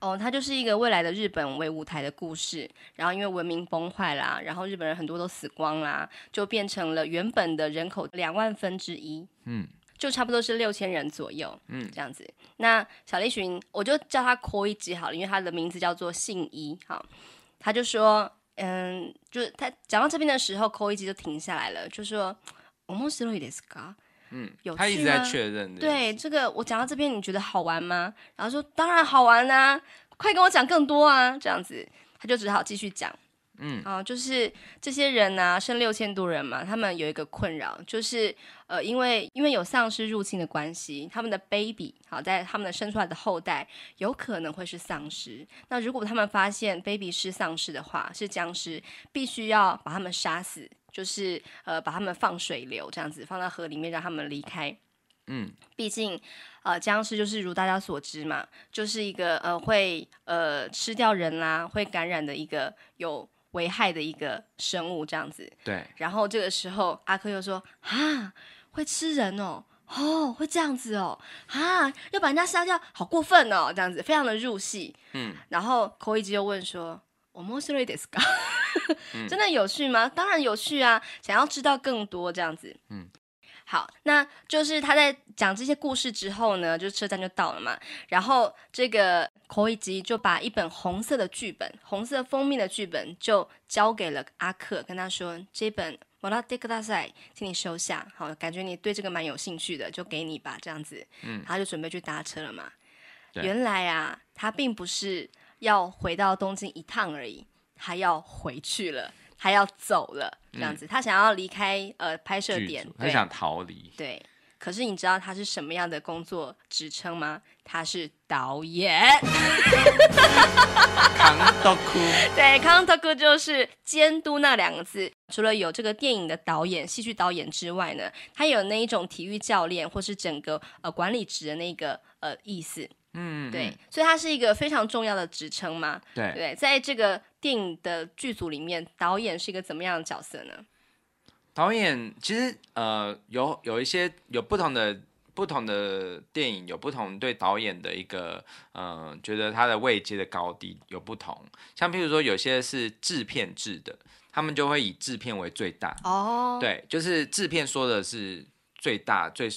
哦，他就是一个未来的日本为舞台的故事。然后因为文明崩坏啦，然后日本人很多都死光啦，就变成了原本的人口两万分之一。”嗯。就差不多是六千人左右，嗯，这样子。那小丽寻，我就叫他扣一级好了，因为他的名字叫做信一，哈。他就说，嗯，就是他讲到这边的时候扣一级就停下来了，就说 a l o s t r 嗯，有他一直在确认，对，这个我讲到这边，你觉得好玩吗？然后说，当然好玩啊，快跟我讲更多啊，这样子，他就只好继续讲。嗯啊，就是这些人啊，剩六千多人嘛，他们有一个困扰，就是呃，因为因为有丧尸入侵的关系，他们的 baby 好，在他们的生出来的后代有可能会是丧尸。那如果他们发现 baby 是丧尸的话，是僵尸，必须要把他们杀死，就是呃把他们放水流这样子，放到河里面让他们离开。嗯，毕竟呃僵尸就是如大家所知嘛，就是一个呃会呃吃掉人啦，会感染的一个有。危害的一个生物，这样子。对。然后这个时候，阿珂又说：“啊，会吃人哦，哦，会这样子哦，啊，要把人家杀掉，好过分哦，这样子，非常的入戏。”嗯。然后柯一直又问说：“我 真的有趣吗？当然有趣啊，想要知道更多这样子。”嗯。好，那就是他在讲这些故事之后呢，就车站就到了嘛。然后这个口译机就把一本红色的剧本，红色封面的剧本，就交给了阿克，跟他说：“这本马拉迪克大赛，请你收下。好，感觉你对这个蛮有兴趣的，就给你吧。”这样子，嗯，然后就准备去搭车了嘛。原来啊，他并不是要回到东京一趟而已，他要回去了。他要走了，这样子，他想要离开呃拍摄点，他想逃离。对，可是你知道他是什么样的工作职称吗？他是导演，康特库。对，康特库就是监督那两个字。除了有这个电影的导演、戏剧导演之外呢，他有那一种体育教练或是整个呃管理职的那个呃意思。嗯，对，所以他是一个非常重要的职称嘛。对对，在这个电影的剧组里面，导演是一个怎么样的角色呢？导演其实呃有有一些有不同的不同的电影，有不同对导演的一个嗯，觉得他的位阶的高低有不同。像譬如说，有些是制片制的，他们就会以制片为最大哦，对，就是制片说的是最大最，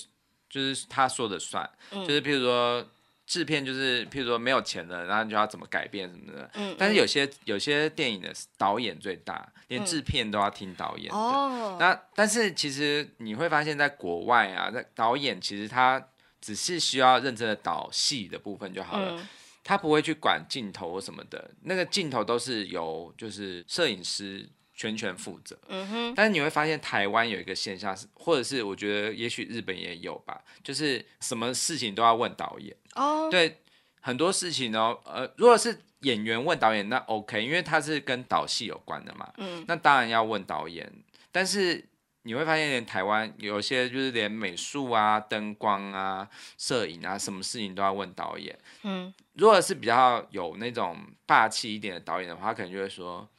就是他说的算，就是譬如说。制片就是，譬如说没有钱了，然后就要怎么改变什么的。嗯，但是有些有些电影的导演最大，连制片都要听导演的。那但是其实你会发现在国外啊，那导演其实他只是需要认真的导戏的部分就好了，他不会去管镜头什么的，那个镜头都是由就是摄影师。全权负责，嗯哼。但是你会发现台湾有一个现象是，或者是我觉得也许日本也有吧，就是什么事情都要问导演哦。对，很多事情哦，呃，如果是演员问导演，那 OK，因为他是跟导戏有关的嘛，嗯。那当然要问导演，但是你会发现，连台湾有些就是连美术啊、灯光啊、摄影啊，什么事情都要问导演。嗯，如果是比较有那种霸气一点的导演的话，可能就会说。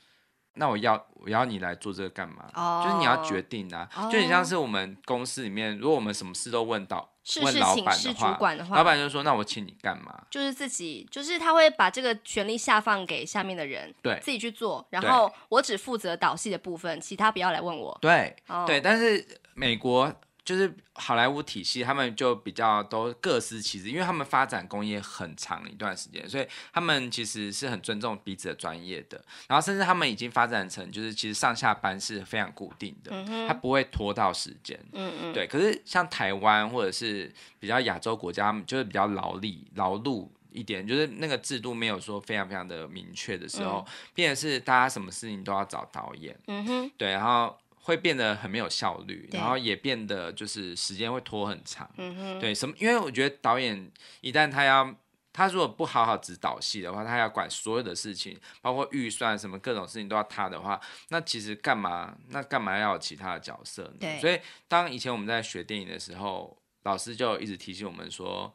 那我要我要你来做这个干嘛？就是你要决定啊，就很像是我们公司里面，如果我们什么事都问到问老板的话，老板就说那我请你干嘛？就是自己，就是他会把这个权利下放给下面的人，对，自己去做，然后我只负责导戏的部分，其他不要来问我。对，对，但是美国。就是好莱坞体系，他们就比较都各司其职，因为他们发展工业很长一段时间，所以他们其实是很尊重彼此的专业。的，然后甚至他们已经发展成就是其实上下班是非常固定的，他不会拖到时间，嗯嗯，对。可是像台湾或者是比较亚洲国家，就是比较劳力劳碌一点，就是那个制度没有说非常非常的明确的时候，变的是大家什么事情都要找导演，嗯哼，对，然后。会变得很没有效率，然后也变得就是时间会拖很长。嗯哼，对，什么？因为我觉得导演一旦他要，他如果不好好指导戏的话，他要管所有的事情，包括预算什么各种事情都要他的话，那其实干嘛？那干嘛要有其他的角色呢？所以当以前我们在学电影的时候，老师就一直提醒我们说，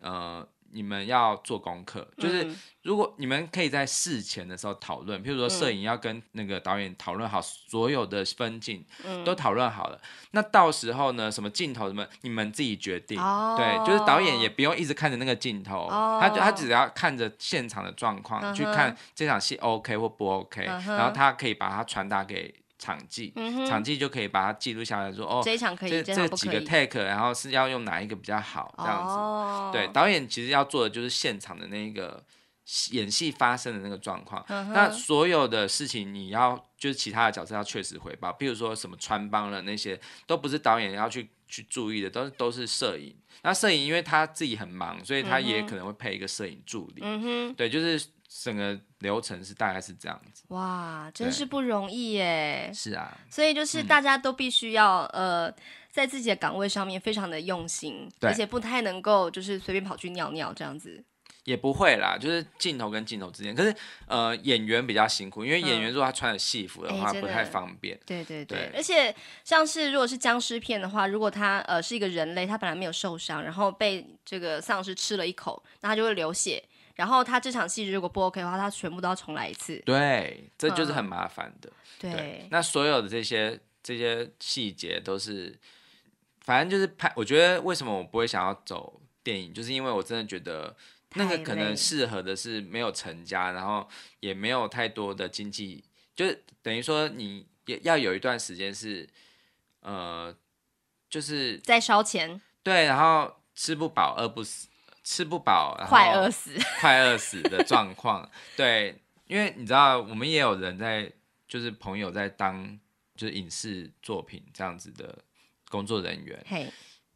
呃。你们要做功课，就是如果你们可以在事前的时候讨论，譬如说摄影要跟那个导演讨论好所有的分镜，都讨论好了，那到时候呢，什么镜头什么，你们自己决定。对，就是导演也不用一直看着那个镜头，他他只要看着现场的状况，去看这场戏 OK 或不 OK，然后他可以把它传达给。场记，场记就可以把它记录下来，说哦，这这几个 take，然后是要用哪一个比较好，这样子。对，导演其实要做的就是现场的那个演戏发生的那个状况。那所有的事情，你要就是其他的角色要确实回报，比如说什么穿帮了那些，都不是导演要去去注意的，都是都是摄影。那摄影因为他自己很忙，所以他也可能会配一个摄影助理。嗯对，就是。整个流程是大概是这样子，哇，真是不容易耶。是啊，所以就是大家都必须要呃在自己的岗位上面非常的用心，而且不太能够就是随便跑去尿尿这样子。也不会啦，就是镜头跟镜头之间，可是呃演员比较辛苦，因为演员如果他穿的戏服的话不太方便。对对对，而且像是如果是僵尸片的话，如果他呃是一个人类，他本来没有受伤，然后被这个丧尸吃了一口，那他就会流血。然后他这场戏如果不 OK 的话，他全部都要重来一次。对，这就是很麻烦的。对，那所有的这些这些细节都是，反正就是拍。我觉得为什么我不会想要走电影，就是因为我真的觉得那个可能适合的是没有成家，然后也没有太多的经济，就是等于说你也要有一段时间是呃，就是在烧钱。对，然后吃不饱，饿不死。吃不饱，快饿死，快饿死的状况。对，因为你知道，我们也有人在，就是朋友在当，就是影视作品这样子的工作人员。嘿，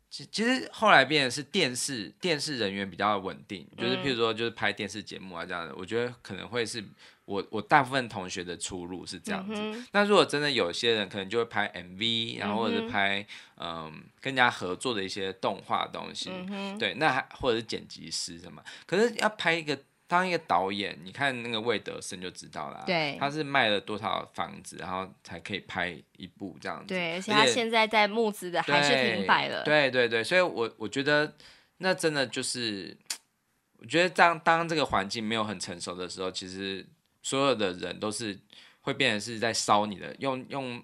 其其实后来变的是电视，电视人员比较稳定，就是譬如说，就是拍电视节目啊这样子，我觉得可能会是。我我大部分同学的出路是这样子，那如果真的有些人可能就会拍 MV，然后或者拍嗯跟人家合作的一些动画东西，对，那还或者是剪辑师什么，可是要拍一个当一个导演，你看那个魏德森就知道啦，对，他是卖了多少房子然后才可以拍一部这样子，对，而且他现在在募资的还是停摆了，对对对，所以我我觉得那真的就是，我觉得当当这个环境没有很成熟的时候，其实。所有的人都是会变成是在烧你的，用用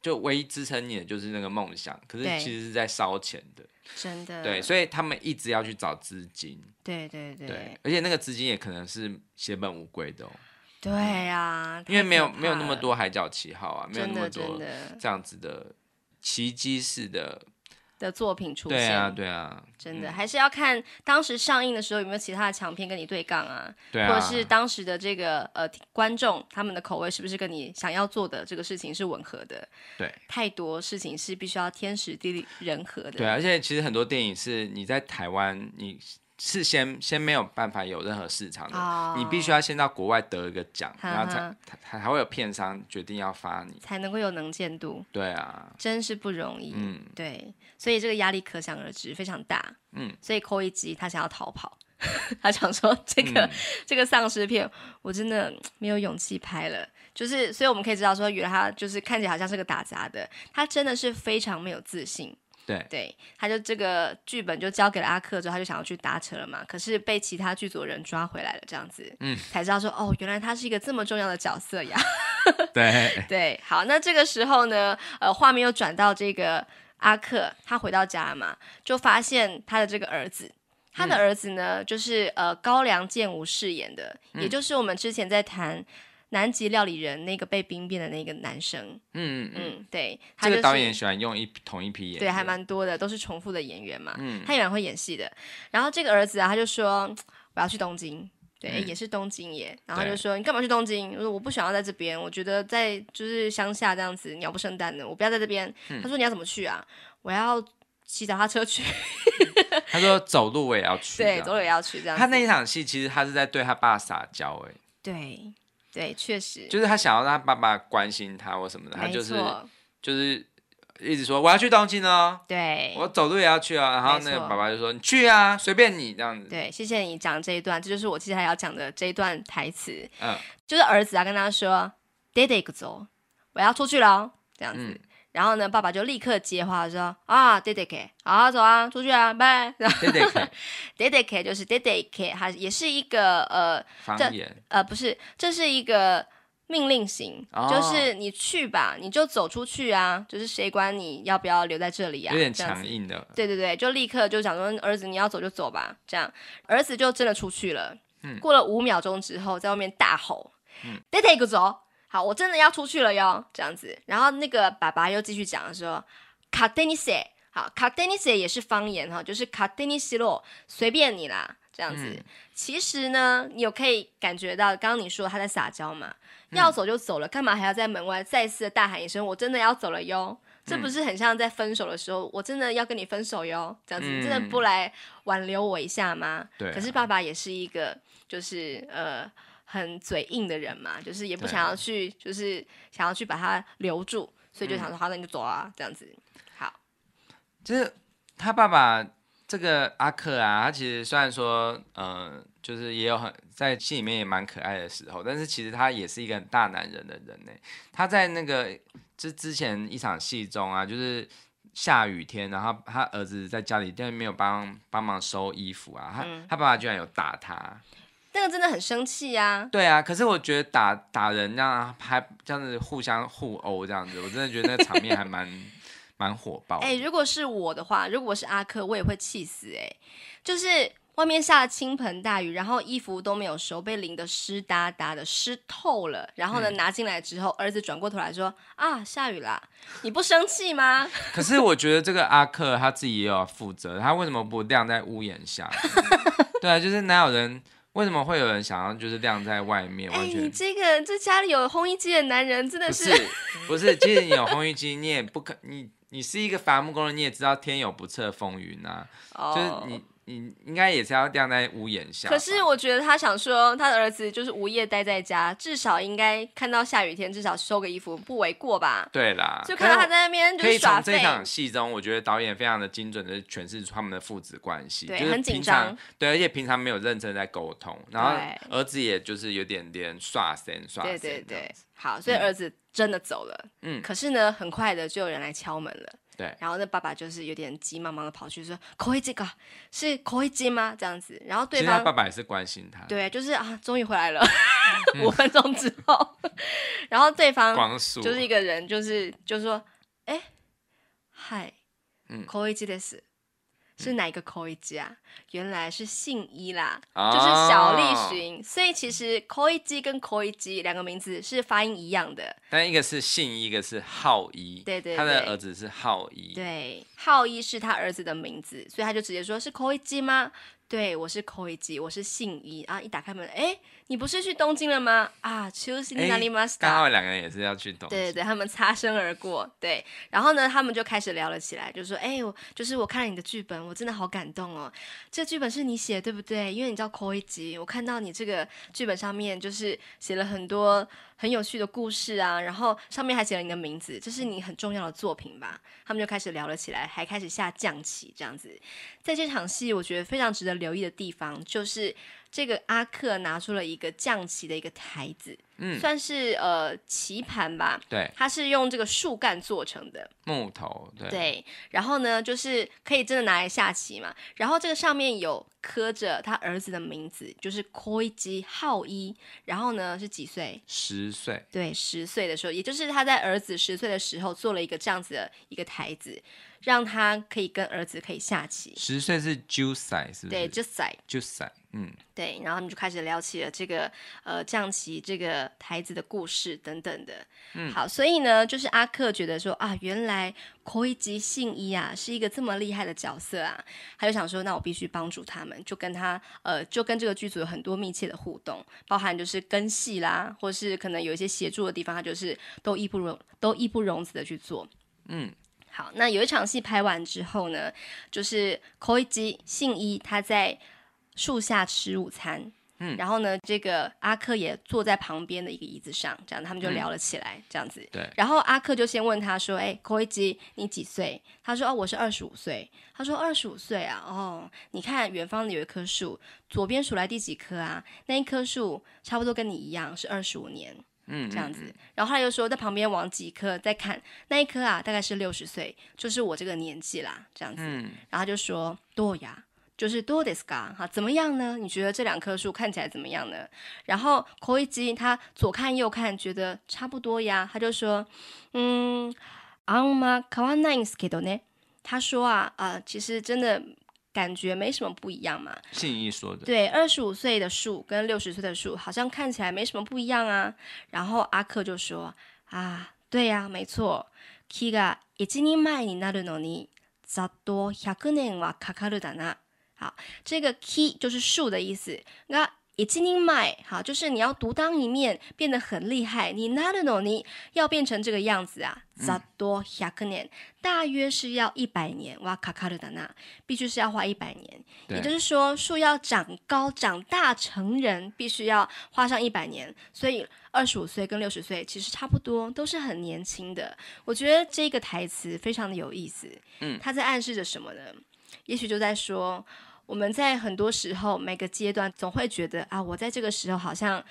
就唯一支撑你的就是那个梦想，可是其实是在烧钱的，真的，对，所以他们一直要去找资金，对对对，而且那个资金也可能是血本无归的，哦。对呀，因为没有没有那么多海角旗号啊，没有那么多这样子的奇迹式的。的作品出现，对啊，对啊，真的还是要看当时上映的时候有没有其他的强片跟你对杠啊，对，或者是当时的这个呃观众他们的口味是不是跟你想要做的这个事情是吻合的，对，太多事情是必须要天时地利人和的，对，而且其实很多电影是你在台湾你。是先先没有办法有任何市场的，你必须要先到国外得一个奖，然后才才才会有片商决定要发你，才能够有能见度。对啊，真是不容易。嗯，对，所以这个压力可想而知，非常大。嗯，所以扣一集他想要逃跑，他 想说这个这个丧尸片我真的没有勇气拍了。就是所以我们可以知道说，原来他就是看起来好像是个打杂的，他真的是非常没有自信。对，他就这个剧本就交给了阿克，之后他就想要去搭车了嘛，可是被其他剧组人抓回来了，这样子，嗯，才知道说，哦，原来他是一个这么重要的角色呀。对，对，好，那这个时候呢，呃，画面又转到这个阿克，他回到家嘛，就发现他的这个儿子，他的儿子呢，就是呃高良健吾饰演的，也就是我们之前在谈。南极料理人那个被兵变的那个男生，嗯嗯嗯，对，这个导演喜欢用一同一批演员，对，还蛮多的，都是重复的演员嘛，嗯，他也蛮会演戏的。然后这个儿子啊，他就说我要去东京，对，也是东京耶。然后就说你干嘛去东京？我说我不想要在这边，我觉得在就是乡下这样子鸟不生蛋的，我不要在这边。他说你要怎么去啊？我要骑脚踏车去。他说走路我也要去，对，走路也要去。这样，他那一场戏其实他是在对他爸撒娇，哎，对。对，确实，就是他想要让他爸爸关心他或什么的，他就是就是一直说我要去东京哦，对，我走路也要去啊，然后那个爸爸就说你去啊，随便你这样子。对，谢谢你讲这一段，这就是我接下来要讲的这一段台词，嗯，就是儿子啊跟他说，爹爹，走，我要出去了，这样子。然后呢，爸爸就立刻接话说：“啊，Daddy 走啊，出去啊，拜拜。” Daddy K，Daddy 就是 Daddy K，他也是一个呃方言，呃，不是，这是一个命令型，就是你去吧，你就走出去啊，就是谁管你要不要留在这里啊？有点强硬的。对对对，就立刻就讲说，儿子你要走就走吧，这样，儿子就真的出去了。嗯，过了五秒钟之后，在外面大吼：“Daddy 走！”好，我真的要出去了哟，这样子。然后那个爸爸又继续讲说，卡蒂尼西，好，卡蒂尼西也是方言哈，就是卡蒂尼西洛，随便你啦，这样子。其实呢，你有可以感觉到，刚刚你说他在撒娇嘛，要走就走了，干嘛还要在门外再次的大喊一声，我真的要走了哟？这不是很像在分手的时候，我真的要跟你分手哟，这样子，真的不来挽留我一下吗？对。可是爸爸也是一个，就是呃。很嘴硬的人嘛，就是也不想要去，就是想要去把他留住，所以就想说，好，那你就走啊，这样子。好，就是他爸爸这个阿克啊，他其实虽然说，嗯，就是也有很在戏里面也蛮可爱的时候，但是其实他也是一个很大男人的人呢。他在那个就之前一场戏中啊，就是下雨天，然后他儿子在家里，但是没有帮帮忙收衣服啊，他他爸爸居然有打他。那个真的很生气呀，对啊，可是我觉得打打人这样拍这样子互相互殴这样子，我真的觉得那个场面还蛮蛮火爆。哎，如果是我的话，如果是阿克，我也会气死哎。就是外面下了倾盆大雨，然后衣服都没有收，被淋得湿哒哒的，湿透了。然后呢，拿进来之后，儿子转过头来说：“啊，下雨啦，你不生气吗？”可是我觉得这个阿克他自己也要负责，他为什么不晾在屋檐下？对啊，就是哪有人？为什么会有人想要就是晾在外面？哎，你这个这家里有烘衣机的男人真的是不是？即使 你有烘衣机，你也不可，你你是一个伐木工人，你也知道天有不测风云啊，就是你。你应该也是要晾在屋檐下。可是我觉得他想说，他的儿子就是午夜待在家，至少应该看到下雨天，至少收个衣服不为过吧？对啦，就看到他在那边就是耍废。从这场戏中，我觉得导演非常的精准的诠释出他们的父子关系，就是紧张，对，而且平常没有认真在沟通，然后儿子也就是有点点耍神耍神。对对对，好，所以儿子真的走了。嗯，可是呢，很快的就有人来敲门了。对，然后那爸爸就是有点急忙忙的跑去说可以这个是可以接吗？”这样子，然后对方，爸爸也是关心他，对，就是啊，终于回来了，五分钟之后，然后对方，就是一个人，就是就说：“哎，嗨，嗯可以记得死。是哪一个 Koiji 啊？原来是信一啦，就是小栗旬。所以其实 Koiji 跟 Koiji 两个名字是发音一样的，但一个是信一个是号一。对对，他的儿子是浩一。对，浩一是他儿子的名字，所以他就直接说是 Koiji 吗？对，我是 Koji，我是信一啊！一打开门，哎，你不是去东京了吗？啊，Choosing n a n m s t 刚好两个人也是要去东京，对对他们擦身而过，对。然后呢，他们就开始聊了起来，就说，哎，我就是我看了你的剧本，我真的好感动哦。这剧本是你写的对不对？因为你叫 Koji，我看到你这个剧本上面就是写了很多。很有趣的故事啊，然后上面还写了你的名字，这是你很重要的作品吧？他们就开始聊了起来，还开始下降棋这样子。在这场戏，我觉得非常值得留意的地方就是。这个阿克拿出了一个象棋的一个台子，嗯，算是呃棋盘吧。对，它是用这个树干做成的，木头。对。对，然后呢，就是可以真的拿来下棋嘛。然后这个上面有刻着他儿子的名字，就是 Koji 浩一。然后呢是几岁？十岁。对，十岁的时候，也就是他在儿子十岁的时候，做了一个这样子的一个台子。让他可以跟儿子可以下棋，十岁是 juice，是不是？对 j u i c e j u i 嗯，对。然后他们就开始聊起了这个呃，象棋这个台子的故事等等的。嗯，好，所以呢，就是阿克觉得说啊，原来 Koji 信一啊是一个这么厉害的角色啊，他就想说，那我必须帮助他们，就跟他呃，就跟这个剧组有很多密切的互动，包含就是跟戏啦，或是可能有一些协助的地方，他就是都义不容都义不容辞的去做，嗯。好，那有一场戏拍完之后呢，就是高 j 基信一他在树下吃午餐，嗯，然后呢，这个阿克也坐在旁边的一个椅子上，这样他们就聊了起来，这样子，对。然后阿克就先问他说：“哎，高 j 基，你几岁？”他说：“哦，我是二十五岁。”他说：“二十五岁啊，哦，你看远方的有一棵树，左边数来第几棵啊？那一棵树差不多跟你一样，是二十五年。”嗯，这样子，然后他又说在旁边往几棵再看那一棵啊，大概是六十岁，就是我这个年纪啦，这样子。然后他就说多呀，就是多 this guy 哈，怎么样呢？你觉得这两棵树看起来怎么样呢？然后 Koji 他左看右看，觉得差不多呀，他就说嗯，安马卡瓦奈斯克多呢？他说啊啊，其实真的。感觉没什么不一样嘛？信说的。对，二十五岁的树跟六十岁的树好像看起来没什么不一样啊。然后阿克就说：“啊，对呀，没错，木が一人前になるのに、ざっと百年はかかるだな。”好，这个 key 就是树的意思。那。一个人迈，哈，就是你要独当一面，变得很厉害。你拿着诺你要变成这个样子啊，再多廿个年，大约是要一百年哇，卡卡的达那，必须是要花一百年。也就是说，树要长高、长大成人，必须要花上一百年。所以，二十五岁跟六十岁其实差不多，都是很年轻的。我觉得这个台词非常的有意思。嗯，他在暗示着什么呢？也许就在说。我们在很多时候，每个阶段总会觉得啊，我在这个时候好像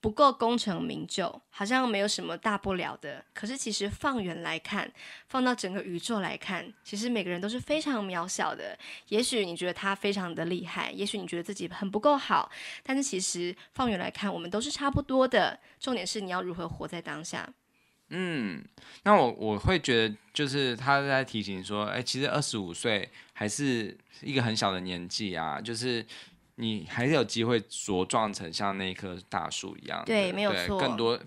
不够功成名就，好像没有什么大不了的。可是其实放远来看，放到整个宇宙来看，其实每个人都是非常渺小的。也许你觉得他非常的厉害，也许你觉得自己很不够好，但是其实放远来看，我们都是差不多的。重点是你要如何活在当下。嗯，那我我会觉得，就是他在提醒说，哎，其实二十五岁还是一个很小的年纪啊，就是你还是有机会茁壮成像那棵大树一样对，没错，更多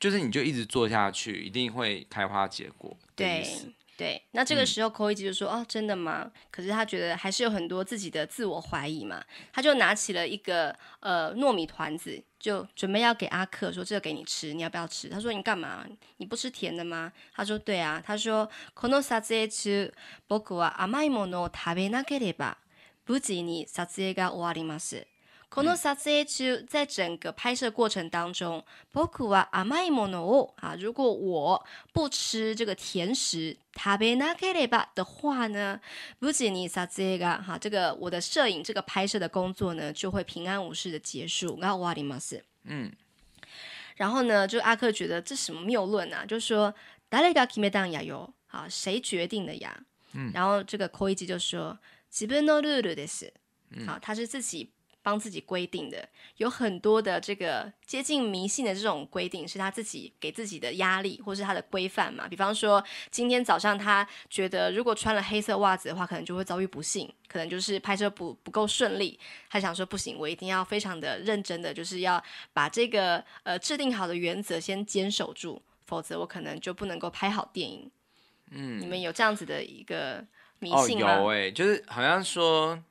就是你就一直做下去，一定会开花结果对，对，那这个时候，Koichi 就说：“哦，真的吗？”可是他觉得还是有很多自己的自我怀疑嘛，他就拿起了一个呃糯米团子，就准备要给阿克说：“这个给你吃，你要不要吃？”他说：“你干嘛？你不吃甜的吗？”他说：“对啊。”他说：“この撮影中、僕は甘いものを食べなければ、無事に撮影が終わります。”この撮影中，在整个拍摄过程当中，包括啊阿マイモノ啊，如果我不吃这个甜食タベナケレバ的话呢，不吉尼撮影が哈，这个我的摄影这个拍摄的工作呢，就会平安无事的结束。然后ワリマス，嗯。然后呢，就阿克觉得这什么谬论啊？就说ダレが決めたヤ友，啊，谁决定的呀？嗯。然后这个コイジ就说自分のルールです，好，他是自己。帮自己规定的有很多的这个接近迷信的这种规定，是他自己给自己的压力，或是他的规范嘛？比方说今天早上他觉得，如果穿了黑色袜子的话，可能就会遭遇不幸，可能就是拍摄不不够顺利。他想说，不行，我一定要非常的认真的，就是要把这个呃制定好的原则先坚守住，否则我可能就不能够拍好电影。嗯，你们有这样子的一个迷信吗？哦，有哎，就是好像说，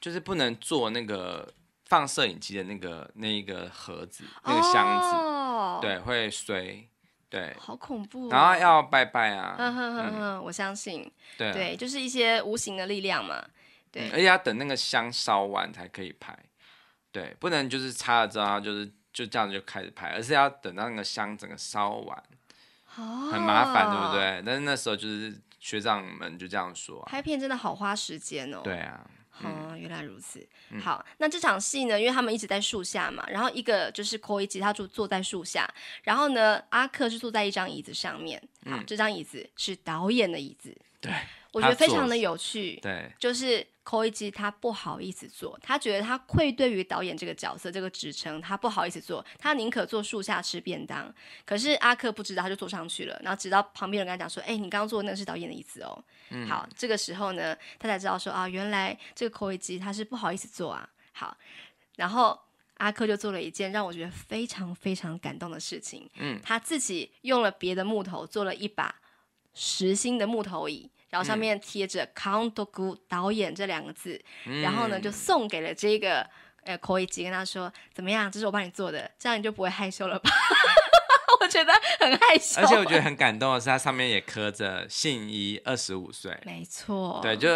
就是不能做那个。放摄影机的那个、那一个盒子、那个箱子，对，会碎，对，好恐怖。然后要拜拜啊！嗯我相信，对，就是一些无形的力量嘛，对。而且要等那个香烧完才可以拍，对，不能就是插了之后就是就这样就开始拍，而是要等到那个香整个烧完，啊，很麻烦，对不对？但是那时候就是。学长们就这样说，拍片真的好花时间哦。对啊，哦，原来如此。好，那这场戏呢？因为他们一直在树下嘛，然后一个就是柯一奇，他就坐在树下，然后呢，阿克是坐在一张椅子上面。好，这张椅子是导演的椅子。对，我觉得非常的有趣。对，就是。k o 机，i 他不好意思做，他觉得他愧对于导演这个角色这个职称，他不好意思做，他宁可坐树下吃便当。可是阿克不知道，他就坐上去了，然后直到旁边人跟他讲说：“哎，你刚刚坐的那个是导演的意思哦。”好，这个时候呢，他才知道说啊，原来这个 k o 机 i 他是不好意思做啊。好，然后阿克就做了一件让我觉得非常非常感动的事情，嗯，他自己用了别的木头做了一把实心的木头椅。然后上面贴着 c o n t o Gu 导演这两个字，然后呢就送给了这个呃可一 i 跟他说怎么样，这是我帮你做的，这样你就不会害羞了吧？我觉得很害羞，而且我觉得很感动的是，它上面也刻着信一二十五岁，没错，对，就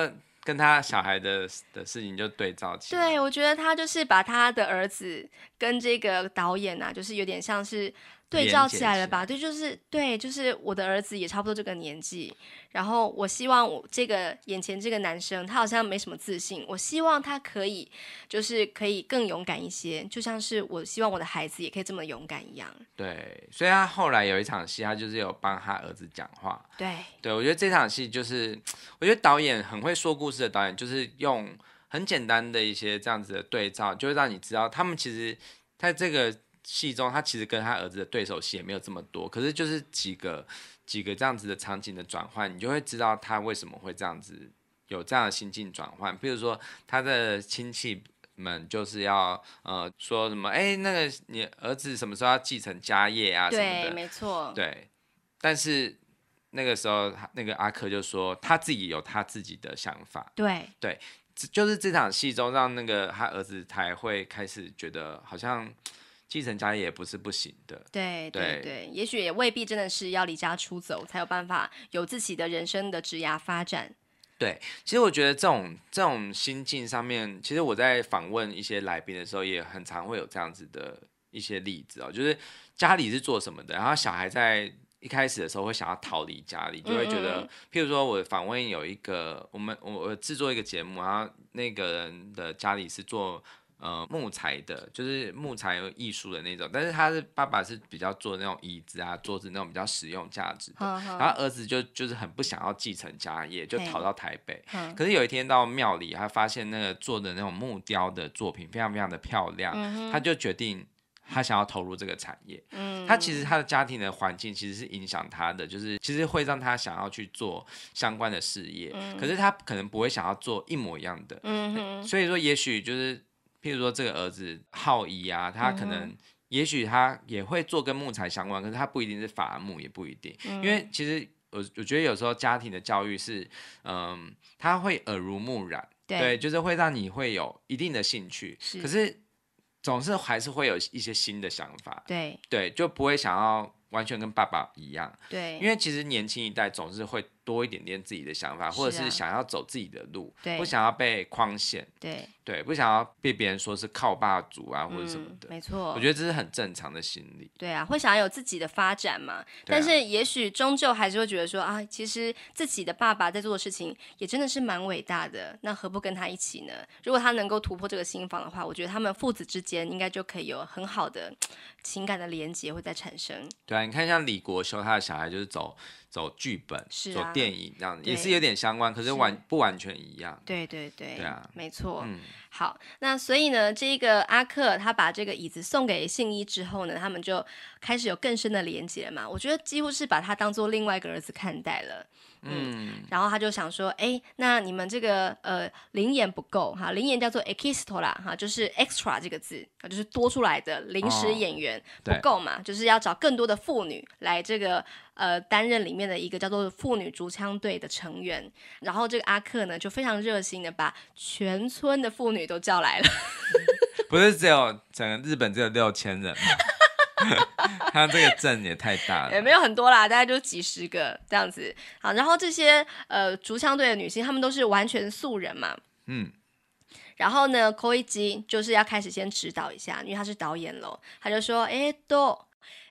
跟他小孩的的事情就对照起。对，我觉得他就是把他的儿子跟这个导演啊，就是有点像是。对照起来了吧？对，就是对，就是我的儿子也差不多这个年纪。然后我希望我这个眼前这个男生，他好像没什么自信。我希望他可以，就是可以更勇敢一些，就像是我希望我的孩子也可以这么勇敢一样。对，所以他后来有一场戏，他就是有帮他儿子讲话。对，对我觉得这场戏就是，我觉得导演很会说故事的导演，就是用很简单的一些这样子的对照，就会让你知道他们其实他这个。戏中，他其实跟他儿子的对手戏也没有这么多，可是就是几个几个这样子的场景的转换，你就会知道他为什么会这样子有这样的心境转换。比如说，他的亲戚们就是要呃说什么，哎，那个你儿子什么时候要继承家业啊？对，没错。对，但是那个时候，那个阿克就说他自己有他自己的想法。对，对，就是这场戏中，让那个他儿子才会开始觉得好像。继承家业也不是不行的，对对对，也许也未必真的是要离家出走才有办法有自己的人生的职涯发展。对，其实我觉得这种这种心境上面，其实我在访问一些来宾的时候，也很常会有这样子的一些例子哦，就是家里是做什么的，然后小孩在一开始的时候会想要逃离家里，就会觉得，譬如说我访问有一个我们我我制作一个节目，然后那个人的家里是做。呃，木材的，就是木材艺术的那种，但是他是爸爸是比较做那种椅子啊、桌子那种比较实用价值的，然后儿子就就是很不想要继承家业，就逃到台北。可是有一天到庙里，他发现那个做的那种木雕的作品非常非常的漂亮，他就决定他想要投入这个产业。嗯，他其实他的家庭的环境其实是影响他的，就是其实会让他想要去做相关的事业，可是他可能不会想要做一模一样的。嗯，所以说也许就是。譬如说，这个儿子浩一啊，他可能，也许他也会做跟木材相关，可是他不一定是伐木，也不一定，因为其实我我觉得有时候家庭的教育是，嗯，他会耳濡目染，对，就是会让你会有一定的兴趣，可是总是还是会有一些新的想法，对，对，就不会想要完全跟爸爸一样，对，因为其实年轻一代总是会。多一点点自己的想法，或者是想要走自己的路，不想要被框限，对对，不想要被别人说是靠霸主啊，或者什么的，没错，我觉得这是很正常的心理。对啊，会想要有自己的发展嘛？但是也许终究还是会觉得说啊，其实自己的爸爸在做的事情也真的是蛮伟大的，那何不跟他一起呢？如果他能够突破这个心房的话，我觉得他们父子之间应该就可以有很好的 情感的连接会在产生。对啊，你看像李国修他的小孩就是走。走剧本是走电影这样也是有点相关，可是完不完全一样。对对对，对啊，没错。嗯，好，那所以呢，这个阿克他把这个椅子送给信一之后呢，他们就开始有更深的连接嘛。我觉得几乎是把他当做另外一个儿子看待了。嗯，然后他就想说，哎，那你们这个呃，灵眼不够哈，灵眼叫做 e x t r a 啦哈，就是 extra 这个字，就是多出来的临时演员不够嘛，就是要找更多的妇女来这个呃担任里面的一个叫做妇女竹枪队的成员。然后这个阿克呢就非常热心的把全村的妇女都叫来了，不是只有整个日本只有六千人吗？他这个阵也太大了，也没有很多啦，大概就几十个这样子。好，然后这些呃竹枪队的女性，她们都是完全素人嘛，嗯。然后呢，扣一基就是要开始先指导一下，因为他是导演喽，他就说：“哎，都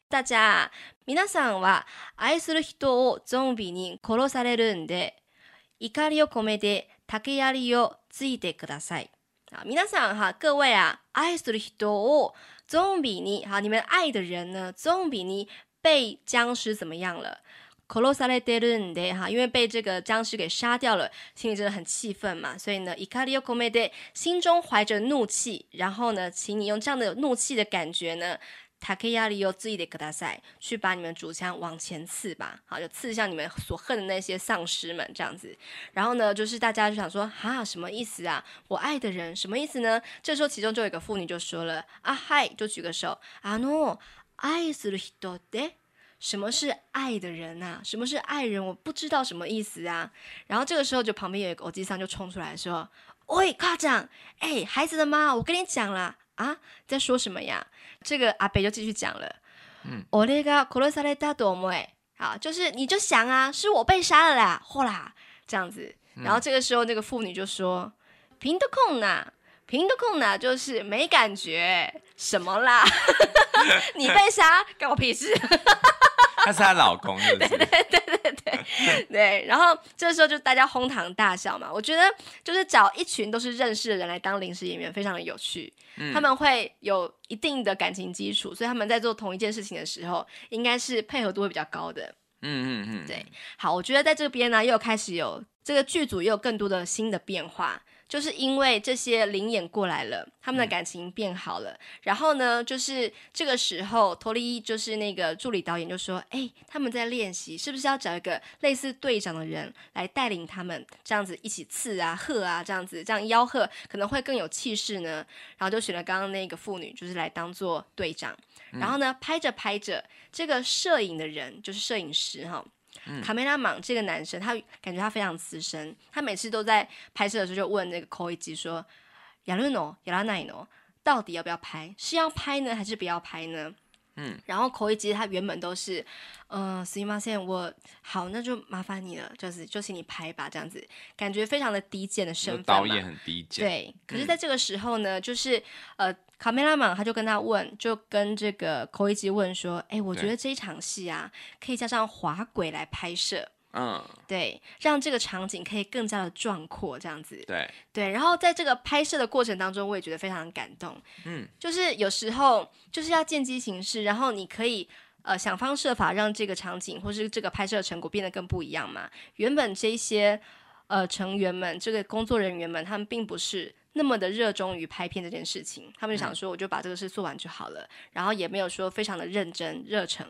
大家，みなさんは爱する人をゾンビに殺されるんで、怒りを込めて竹槍をついてください。啊，皆さん哈各位啊，爱する人を。”总比你，好，你们爱的人呢？总比你被僵尸怎么样了？可罗萨雷德伦德哈，因为被这个僵尸给杀掉了，心里真的很气愤嘛。所以呢，伊卡里奥科梅德，心中怀着怒气。然后呢，请你用这样的怒气的感觉呢。塔克亚里又自己的格达塞，去把你们主枪往前刺吧，好，就刺向你们所恨的那些丧尸们这样子。然后呢，就是大家就想说，哈，什么意思啊？我爱的人什么意思呢？这时候，其中就有一个妇女就说了，啊嗨，就举个手，阿诺，爱了多得，什么是爱的人啊？什么是爱人？我不知道什么意思啊。然后这个时候，就旁边有一个欧吉桑就冲出来说，喂，夸奖，哎，孩子的妈，我跟你讲了啊，在说什么呀？这个阿北就继续讲了，嗯，好，就是你就想啊，是我被杀了啦，嚯啦，这样子。然后这个时候，那个妇女就说：“平的空呐，平的空呢，就是没感觉什么啦，你被杀，干我屁事。”他是她老公，对对对对对 对。然后这时候就大家哄堂大笑嘛。我觉得就是找一群都是认识的人来当临时演员，非常的有趣。嗯，他们会有一定的感情基础，所以他们在做同一件事情的时候，应该是配合度会比较高的。嗯嗯嗯。对，好，我觉得在这边呢，又开始有这个剧组又有更多的新的变化。就是因为这些灵眼过来了，他们的感情变好了。然后呢，就是这个时候，托利就是那个助理导演就说：“哎，他们在练习，是不是要找一个类似队长的人来带领他们，这样子一起刺啊、喝啊，这样子这样吆喝，可能会更有气势呢？”然后就选了刚刚那个妇女，就是来当做队长。然后呢，拍着拍着，这个摄影的人就是摄影师哈。卡梅拉芒这个男生，他感觉他非常资深，他每次都在拍摄的时候就问那个口译机说：“亚伦诺、亚拉奈诺，到底要不要拍？是要拍呢，还是不要拍呢？”嗯，然后口译机他原本都是，呃，斯蒂马先生，我好，那就麻烦你了，就是就请你拍吧，这样子，感觉非常的低贱的身份导演很低贱，对。可是，在这个时候呢，就是呃。卡梅拉曼他就跟他问，就跟这个科威基问说：“哎，我觉得这一场戏啊，可以加上滑轨来拍摄，嗯，对，让这个场景可以更加的壮阔，这样子，对对。然后在这个拍摄的过程当中，我也觉得非常感动，嗯，就是有时候就是要见机行事，然后你可以呃想方设法让这个场景或是这个拍摄成果变得更不一样嘛。原本这些呃成员们，这个工作人员们，他们并不是。”那么的热衷于拍片这件事情，他们就想说，我就把这个事做完就好了，然后也没有说非常的认真热诚。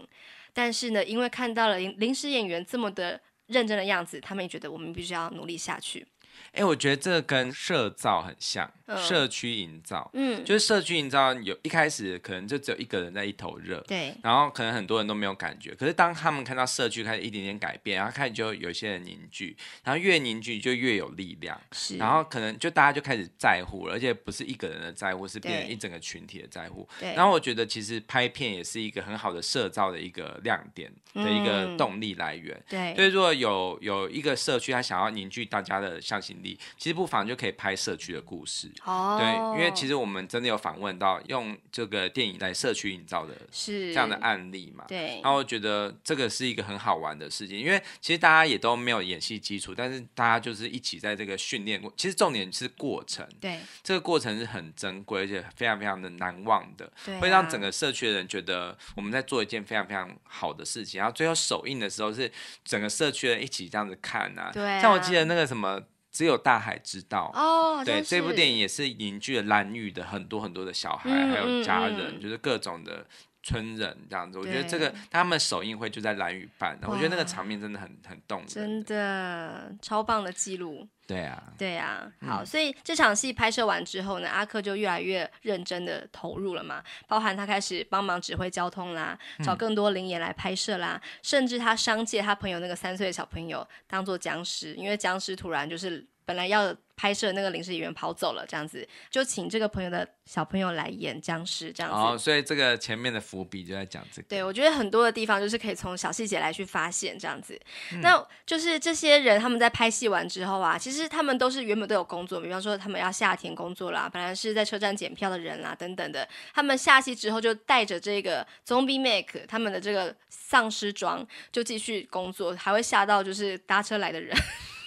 但是呢，因为看到了临时演员这么的认真的样子，他们也觉得我们必须要努力下去。哎，我觉得这跟社造很像。社区营造，嗯，就是社区营造，有一开始可能就只有一个人在一头热，对，然后可能很多人都没有感觉，可是当他们看到社区开始一点点改变，然后开始就有些人凝聚，然后越凝聚就越有力量，是，然后可能就大家就开始在乎，了，而且不是一个人的在乎，是变成一整个群体的在乎，对，然后我觉得其实拍片也是一个很好的社造的一个亮点的一个动力来源，对，所以如果有有一个社区，他想要凝聚大家的向心力，其实不妨就可以拍社区的故事。哦，对，因为其实我们真的有访问到用这个电影来社区营造的，是这样的案例嘛？对，然后觉得这个是一个很好玩的事情，因为其实大家也都没有演戏基础，但是大家就是一起在这个训练，过。其实重点是过程，对，这个过程是很珍贵而且非常非常的难忘的，会让整个社区的人觉得我们在做一件非常非常好的事情，然后最后首映的时候是整个社区人一起这样子看啊，对，像我记得那个什么。只有大海知道。哦，对，这部电影也是凝聚了蓝雨的很多很多的小孩，还有家人，就是各种的村人这样子。我觉得这个他们首映会就在蓝雨办，我觉得那个场面真的很很动人，真的超棒的记录。对啊，对啊，好，所以这场戏拍摄完之后呢，阿克就越来越认真的投入了嘛，包含他开始帮忙指挥交通啦，找更多灵也来拍摄啦，甚至他商借他朋友那个三岁的小朋友当做僵尸，因为僵尸突然就是本来要。拍摄那个临时演员跑走了，这样子就请这个朋友的小朋友来演僵尸，这样子。哦，所以这个前面的伏笔就在讲这个。对，我觉得很多的地方就是可以从小细节来去发现这样子。那就是这些人他们在拍戏完之后啊，其实他们都是原本都有工作，比方说他们要夏天工作啦，本来是在车站检票的人啦，等等的。他们下戏之后就带着这个 Zombie Make 他们的这个丧尸装就继续工作，还会吓到就是搭车来的人。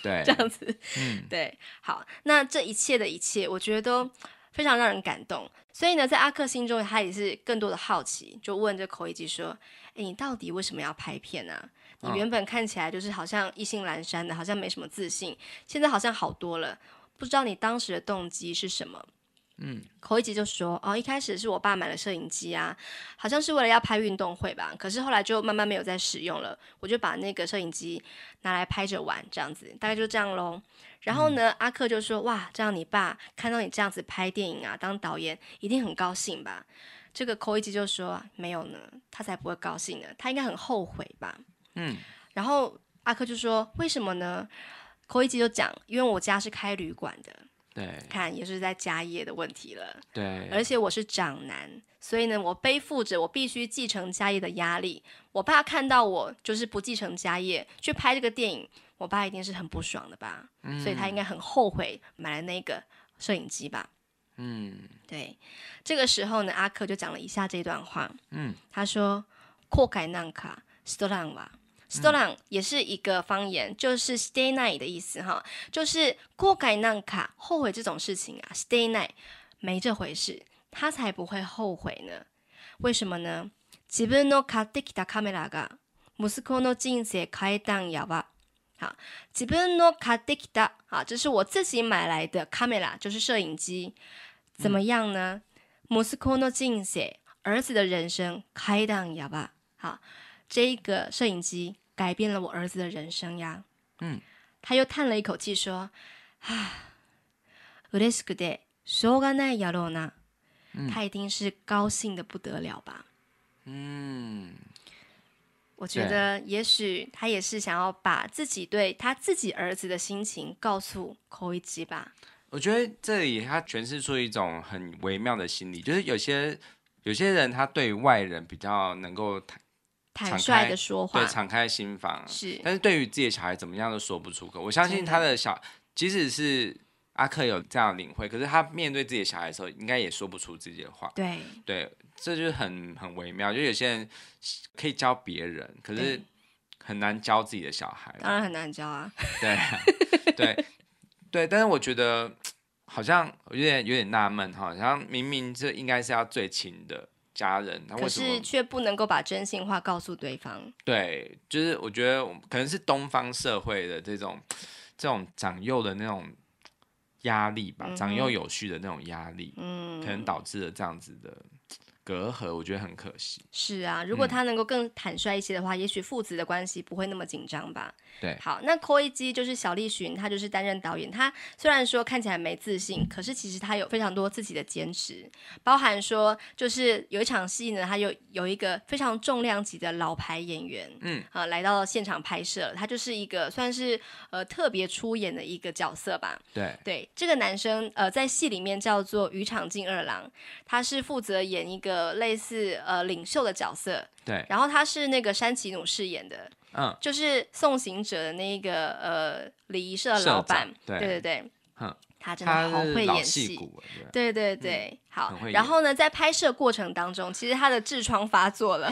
对，这样子，嗯，对，好，那这一切的一切，我觉得都非常让人感动。所以呢，在阿克心中，他也是更多的好奇，就问这口一机说：“哎，你到底为什么要拍片呢？你原本看起来就是好像意兴阑珊的，好像没什么自信，现在好像好多了。不知道你当时的动机是什么？”嗯，扣一吉就说，哦，一开始是我爸买了摄影机啊，好像是为了要拍运动会吧，可是后来就慢慢没有再使用了，我就把那个摄影机拿来拍着玩，这样子大概就这样喽。然后呢，阿克就说，哇，这样你爸看到你这样子拍电影啊，当导演一定很高兴吧？这个扣一吉就说没有呢，他才不会高兴呢，他应该很后悔吧？嗯，然后阿克就说为什么呢？扣一吉就讲，因为我家是开旅馆的。对，看也是在家业的问题了。对，而且我是长男，所以呢，我背负着我必须继承家业的压力。我爸看到我就是不继承家业去拍这个电影，我爸一定是很不爽的吧？嗯，所以他应该很后悔买了那个摄影机吧？嗯，对。这个时候呢，阿克就讲了以下这段话。嗯，他说：“扩开难卡斯兰瓦。” Stolon 也是一个方言，就是 stay night 的意思哈，就是过改那卡后悔这种事情啊，stay night 没这回事，他才不会后悔呢。为什么呢？好，基本 no 卡迪卡卡梅拉嘎，莫斯科诺金色开档哑巴。好，基本 no 卡迪卡，啊，这是我自己买来的卡梅拉，就是摄影机，怎么样呢？莫斯科诺金色儿子的人生开档哑巴，好。这个摄影机改变了我儿子的人生呀。嗯，他又叹了一口气说：“啊，他一定是高兴的不得了吧？嗯，我觉得也许他也是想要把自己对他自己儿子的心情告诉柯一基吧。我觉得这里他诠释出一种很微妙的心理，就是有些有些人他对外人比较能够。”坦率的说话，对，敞开心房是，但是对于自己的小孩怎么样都说不出口。我相信他的小，即使是阿克有这样领会，可是他面对自己的小孩的时候，应该也说不出自己的话。对，对，这就是很很微妙。就有些人可以教别人，可是很难教自己的小孩。当然很难教啊。对，对，对，但是我觉得好像有点有点纳闷，好像明明这应该是要最亲的。家人，可是却不能够把真心话告诉对方。对，就是我觉得可能是东方社会的这种这种长幼的那种压力吧，长幼有序的那种压力，嗯，可能导致了这样子的。隔阂，我觉得很可惜。是啊，如果他能够更坦率一些的话，也许父子的关系不会那么紧张吧。对，好，那 o i 击就是小丽寻，他就是担任导演。他虽然说看起来没自信，可是其实他有非常多自己的坚持，包含说就是有一场戏呢，他有有一个非常重量级的老牌演员，嗯啊，来到现场拍摄，他就是一个算是呃特别出演的一个角色吧。对对，这个男生呃在戏里面叫做渔场进二郎，他是负责演一个。呃，类似呃领袖的角色，对，然后他是那个山崎努饰演的，嗯，就是送行者的那个呃礼仪社老板，对对对，他真的好会演戏，对对对。好，然后呢，在拍摄过程当中，其实他的痔疮发作了，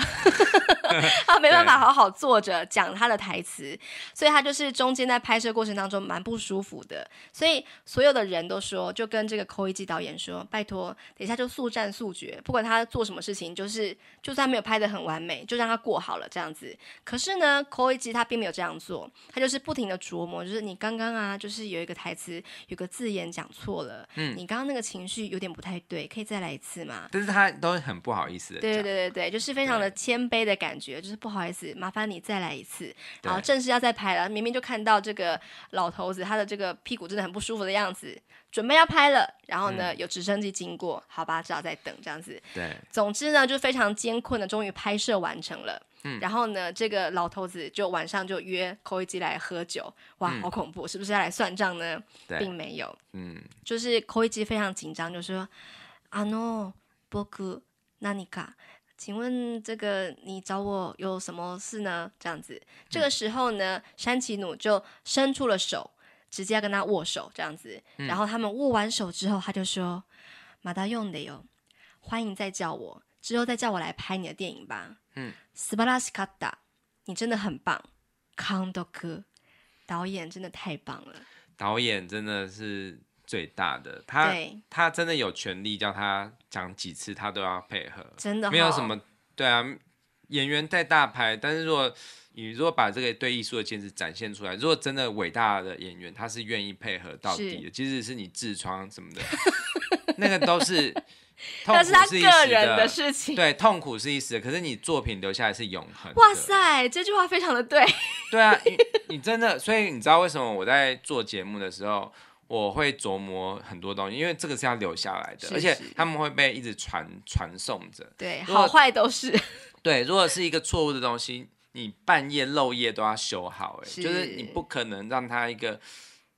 他没办法好好坐着讲他的台词，所以他就是中间在拍摄过程当中蛮不舒服的，所以所有的人都说，就跟这个 o 一基导演说，拜托，等一下就速战速决，不管他做什么事情，就是就算没有拍的很完美，就让他过好了这样子。可是呢，o 一基他并没有这样做，他就是不停的琢磨，就是你刚刚啊，就是有一个台词，有个字眼讲错了，嗯，你刚刚那个情绪有点不太对。可以再来一次吗？但是他都很不好意思的，对对对对就是非常的谦卑的感觉，就是不好意思，麻烦你再来一次。然后正式要再拍了，明明就看到这个老头子他的这个屁股真的很不舒服的样子，准备要拍了。然后呢，有直升机经过，好吧，只好再等这样子。对，总之呢，就非常艰困的，终于拍摄完成了。嗯，然后呢，这个老头子就晚上就约扣一机来喝酒。哇，好恐怖，是不是要来算账呢？并没有，嗯，就是扣一机非常紧张，就是说。阿诺，波哥，纳尼卡，请问这个你找我有什么事呢？这样子，这个时候呢，山崎努就伸出了手，直接跟他握手，这样子。然后他们握完手之后，他就说：“马达用的哟，欢迎再叫我，之后再叫我来拍你的电影吧。”嗯，斯巴拉斯卡达，你真的很棒，康多哥，导演真的太棒了。导演真的是。最大的他，他真的有权利叫他讲几次，他都要配合，真的没有什么。对啊，演员带大牌，但是如果你如果把这个对艺术的坚持展现出来，如果真的伟大的演员，他是愿意配合到底的，即使是你痔疮什么的，那个都是 痛苦是一时的事情，对，痛苦是一时，的，可是你作品留下来是永恒。哇塞，这句话非常的对，对啊，你你真的，所以你知道为什么我在做节目的时候。我会琢磨很多东西，因为这个是要留下来的，而且他们会被一直传传送着。对，好坏都是。对，如果是一个错误的东西，你半夜漏夜都要修好，哎，就是你不可能让他一个，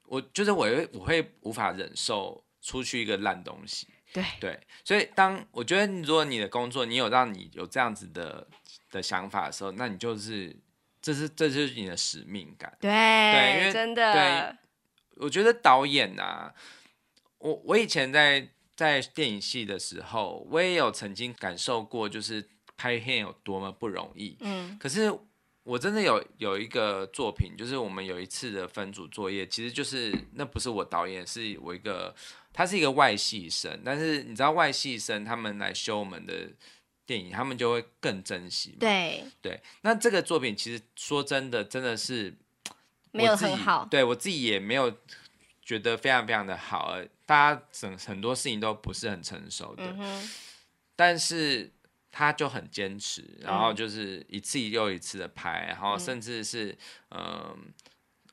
我就是我，我会无法忍受出去一个烂东西。对对，所以当我觉得如果你的工作，你有让你有这样子的的想法的时候，那你就是这是这就是你的使命感。对对，因为真的。我觉得导演呐，我我以前在在电影系的时候，我也有曾经感受过，就是拍片有多么不容易。嗯，可是我真的有有一个作品，就是我们有一次的分组作业，其实就是那不是我导演，是我一个，他是一个外系生，但是你知道外系生他们来修我们的电影，他们就会更珍惜。对对，那这个作品其实说真的，真的是。没有很好，对我自己也没有觉得非常非常的好，而大家整很多事情都不是很成熟的。但是他就很坚持，然后就是一次又一次的拍，然后甚至是嗯，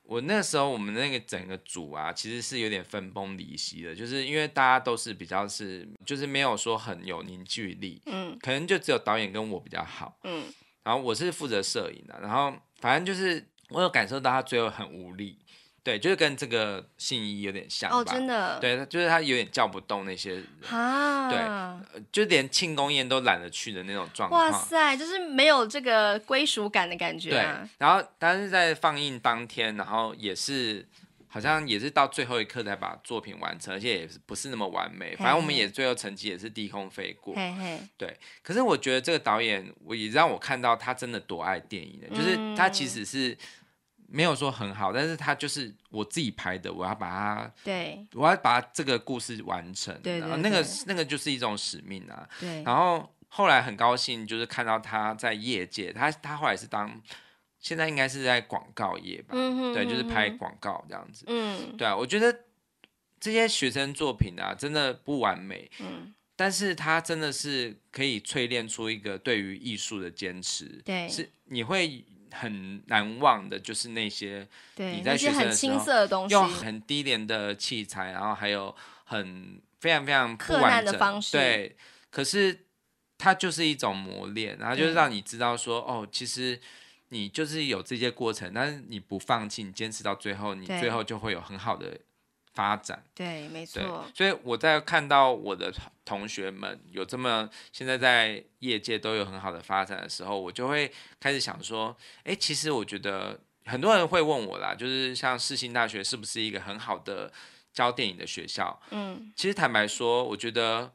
我那时候我们那个整个组啊，其实是有点分崩离析的，就是因为大家都是比较是，就是没有说很有凝聚力，嗯，可能就只有导演跟我比较好，嗯，然后我是负责摄影的，然后反正就是。我有感受到他最后很无力，对，就是跟这个信一有点像吧？哦，真的。对，就是他有点叫不动那些人啊。对，就连庆功宴都懒得去的那种状况。哇塞，就是没有这个归属感的感觉。对。然后，但是在放映当天，然后也是好像也是到最后一刻才把作品完成，而且也不是那么完美。反正我们也最后成绩也是低空飞过。对。对。可是我觉得这个导演，我也让我看到他真的多爱电影的，就是他其实是。没有说很好，但是他就是我自己拍的，我要把它，对，我要把这个故事完成，对，那个那个就是一种使命啊。对，然后后来很高兴，就是看到他在业界，他他后来是当，现在应该是在广告业吧，嗯哼，对，就是拍广告这样子，嗯，对啊，我觉得这些学生作品啊，真的不完美，嗯，但是他真的是可以淬炼出一个对于艺术的坚持，对，是你会。很难忘的就是那些你在学生的时候用很低廉的器材，然后还有很非常非常困难的方式。对，可是它就是一种磨练，然后就是让你知道说，哦，其实你就是有这些过程，但是你不放弃，你坚持到最后，你最后就会有很好的。发展对，没错。所以我在看到我的同学们有这么现在在业界都有很好的发展的时候，我就会开始想说：，哎，其实我觉得很多人会问我啦，就是像世新大学是不是一个很好的教电影的学校？嗯，其实坦白说，我觉得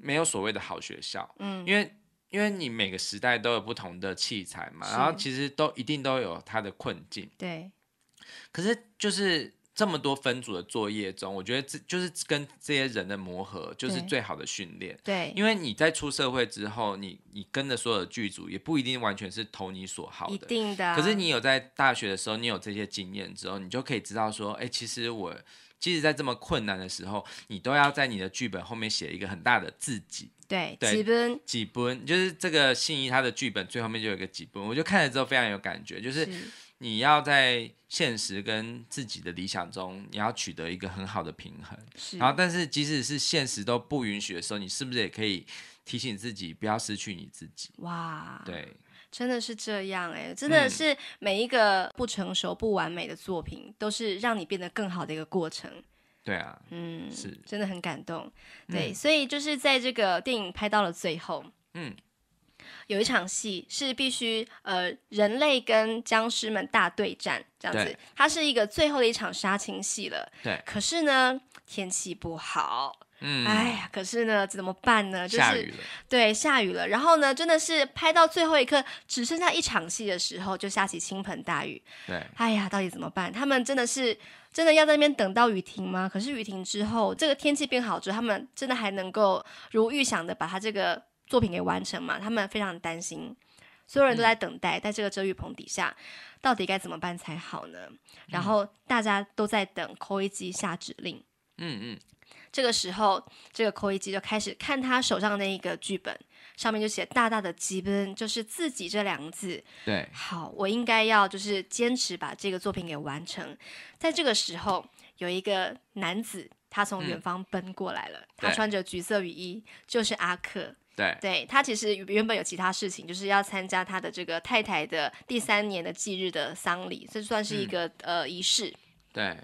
没有所谓的好学校，嗯，因为因为你每个时代都有不同的器材嘛，然后其实都一定都有它的困境。对，可是就是。这么多分组的作业中，我觉得这就是跟这些人的磨合，就是最好的训练。对，因为你在出社会之后，你你跟的所有的剧组也不一定完全是投你所好的。一定的。可是你有在大学的时候，你有这些经验之后，你就可以知道说，哎，其实我即使在这么困难的时候，你都要在你的剧本后面写一个很大的自己。对，几本，几本就是这个信一他的剧本最后面就有一个几本，我就看了之后非常有感觉，就是。你要在现实跟自己的理想中，你要取得一个很好的平衡。然后，但是即使是现实都不允许的时候，你是不是也可以提醒自己不要失去你自己？哇，对，真的是这样哎，真的是每一个不成熟、不完美的作品，都是让你变得更好的一个过程。对啊，嗯，是，真的很感动。对，所以就是在这个电影拍到了最后，嗯。有一场戏是必须呃，人类跟僵尸们大对战这样子，它是一个最后的一场杀青戏了。对，可是呢，天气不好，嗯，哎呀，可是呢，怎么办呢？下雨了，对，下雨了。然后呢，真的是拍到最后一刻只剩下一场戏的时候，就下起倾盆大雨。对，哎呀，到底怎么办？他们真的是真的要在那边等到雨停吗？可是雨停之后，这个天气变好之后，他们真的还能够如预想的把它这个。作品给完成嘛？他们非常担心，所有人都在等待，在这个遮雨棚底下，到底该怎么办才好呢？然后大家都在等扣一机下指令。嗯嗯，这个时候，这个扣一机就开始看他手上那一个剧本，上面就写大大的“基本就是自己”这两个字。对，好，我应该要就是坚持把这个作品给完成。在这个时候，有一个男子他从远方奔过来了，他穿着橘色雨衣，就是阿克。对，他其实原本有其他事情，就是要参加他的这个太太的第三年的忌日的丧礼，这算是一个呃仪式。对，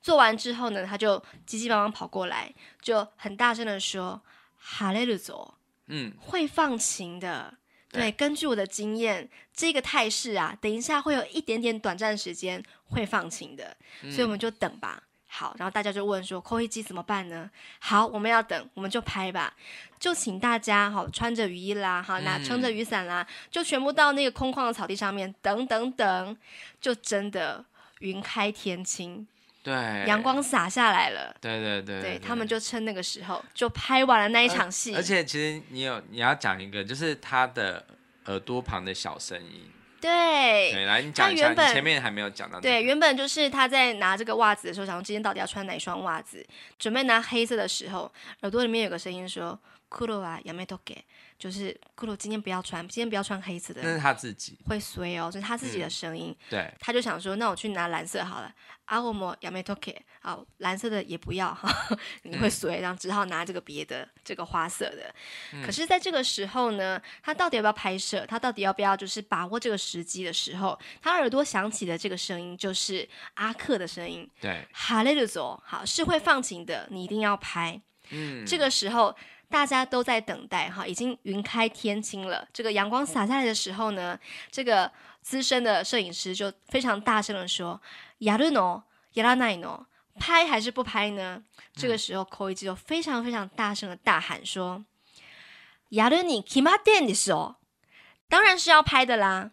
做完之后呢，他就急急忙忙跑过来，就很大声的说，哈雷鲁佐，嗯，会放晴的。对，根据我的经验，这个态势啊，等一下会有一点点短暂时间会放晴的，所以我们就等吧。好，然后大家就问说，扣一机怎么办呢？好，我们要等，我们就拍吧，就请大家哈，穿着雨衣啦，哈，拿撑着雨伞啦，就全部到那个空旷的草地上面等等等，就真的云开天清，对，阳光洒下来了，对对对，对他们就趁那个时候就拍完了那一场戏。而且其实你有你要讲一个，就是他的耳朵旁的小声音。对，来，你讲一下，前面还没有讲到。对，原本就是他在拿这个袜子的时候，想说今天到底要穿哪双袜子，准备拿黑色的时候，耳朵里面有个声音说库洛 r 亚 wa 给。”就是酷鲁，今天不要穿，今天不要穿黑色的。那是他自己会随哦，是他自己的声音。对，他就想说，那我去拿蓝色好了。阿沃莫亚美托克，好，蓝色的也不要哈，你会随，然后只好拿这个别的这个花色的。可是在这个时候呢，他到底要不要拍摄？他到底要不要就是把握这个时机的时候？他耳朵响起的这个声音就是阿克的声音。对，哈雷鲁走，好，是会放晴的，你一定要拍。嗯，这个时候。大家都在等待哈，已经云开天晴了。这个阳光洒下来的时候呢，这个资深的摄影师就非常大声的说：“亚鲁诺，亚拉奈诺，拍还是不拍呢？”这个时候，口一基就非常非常大声的大喊说：“亚鲁尼，キマデ的时候，当然是要拍的啦。”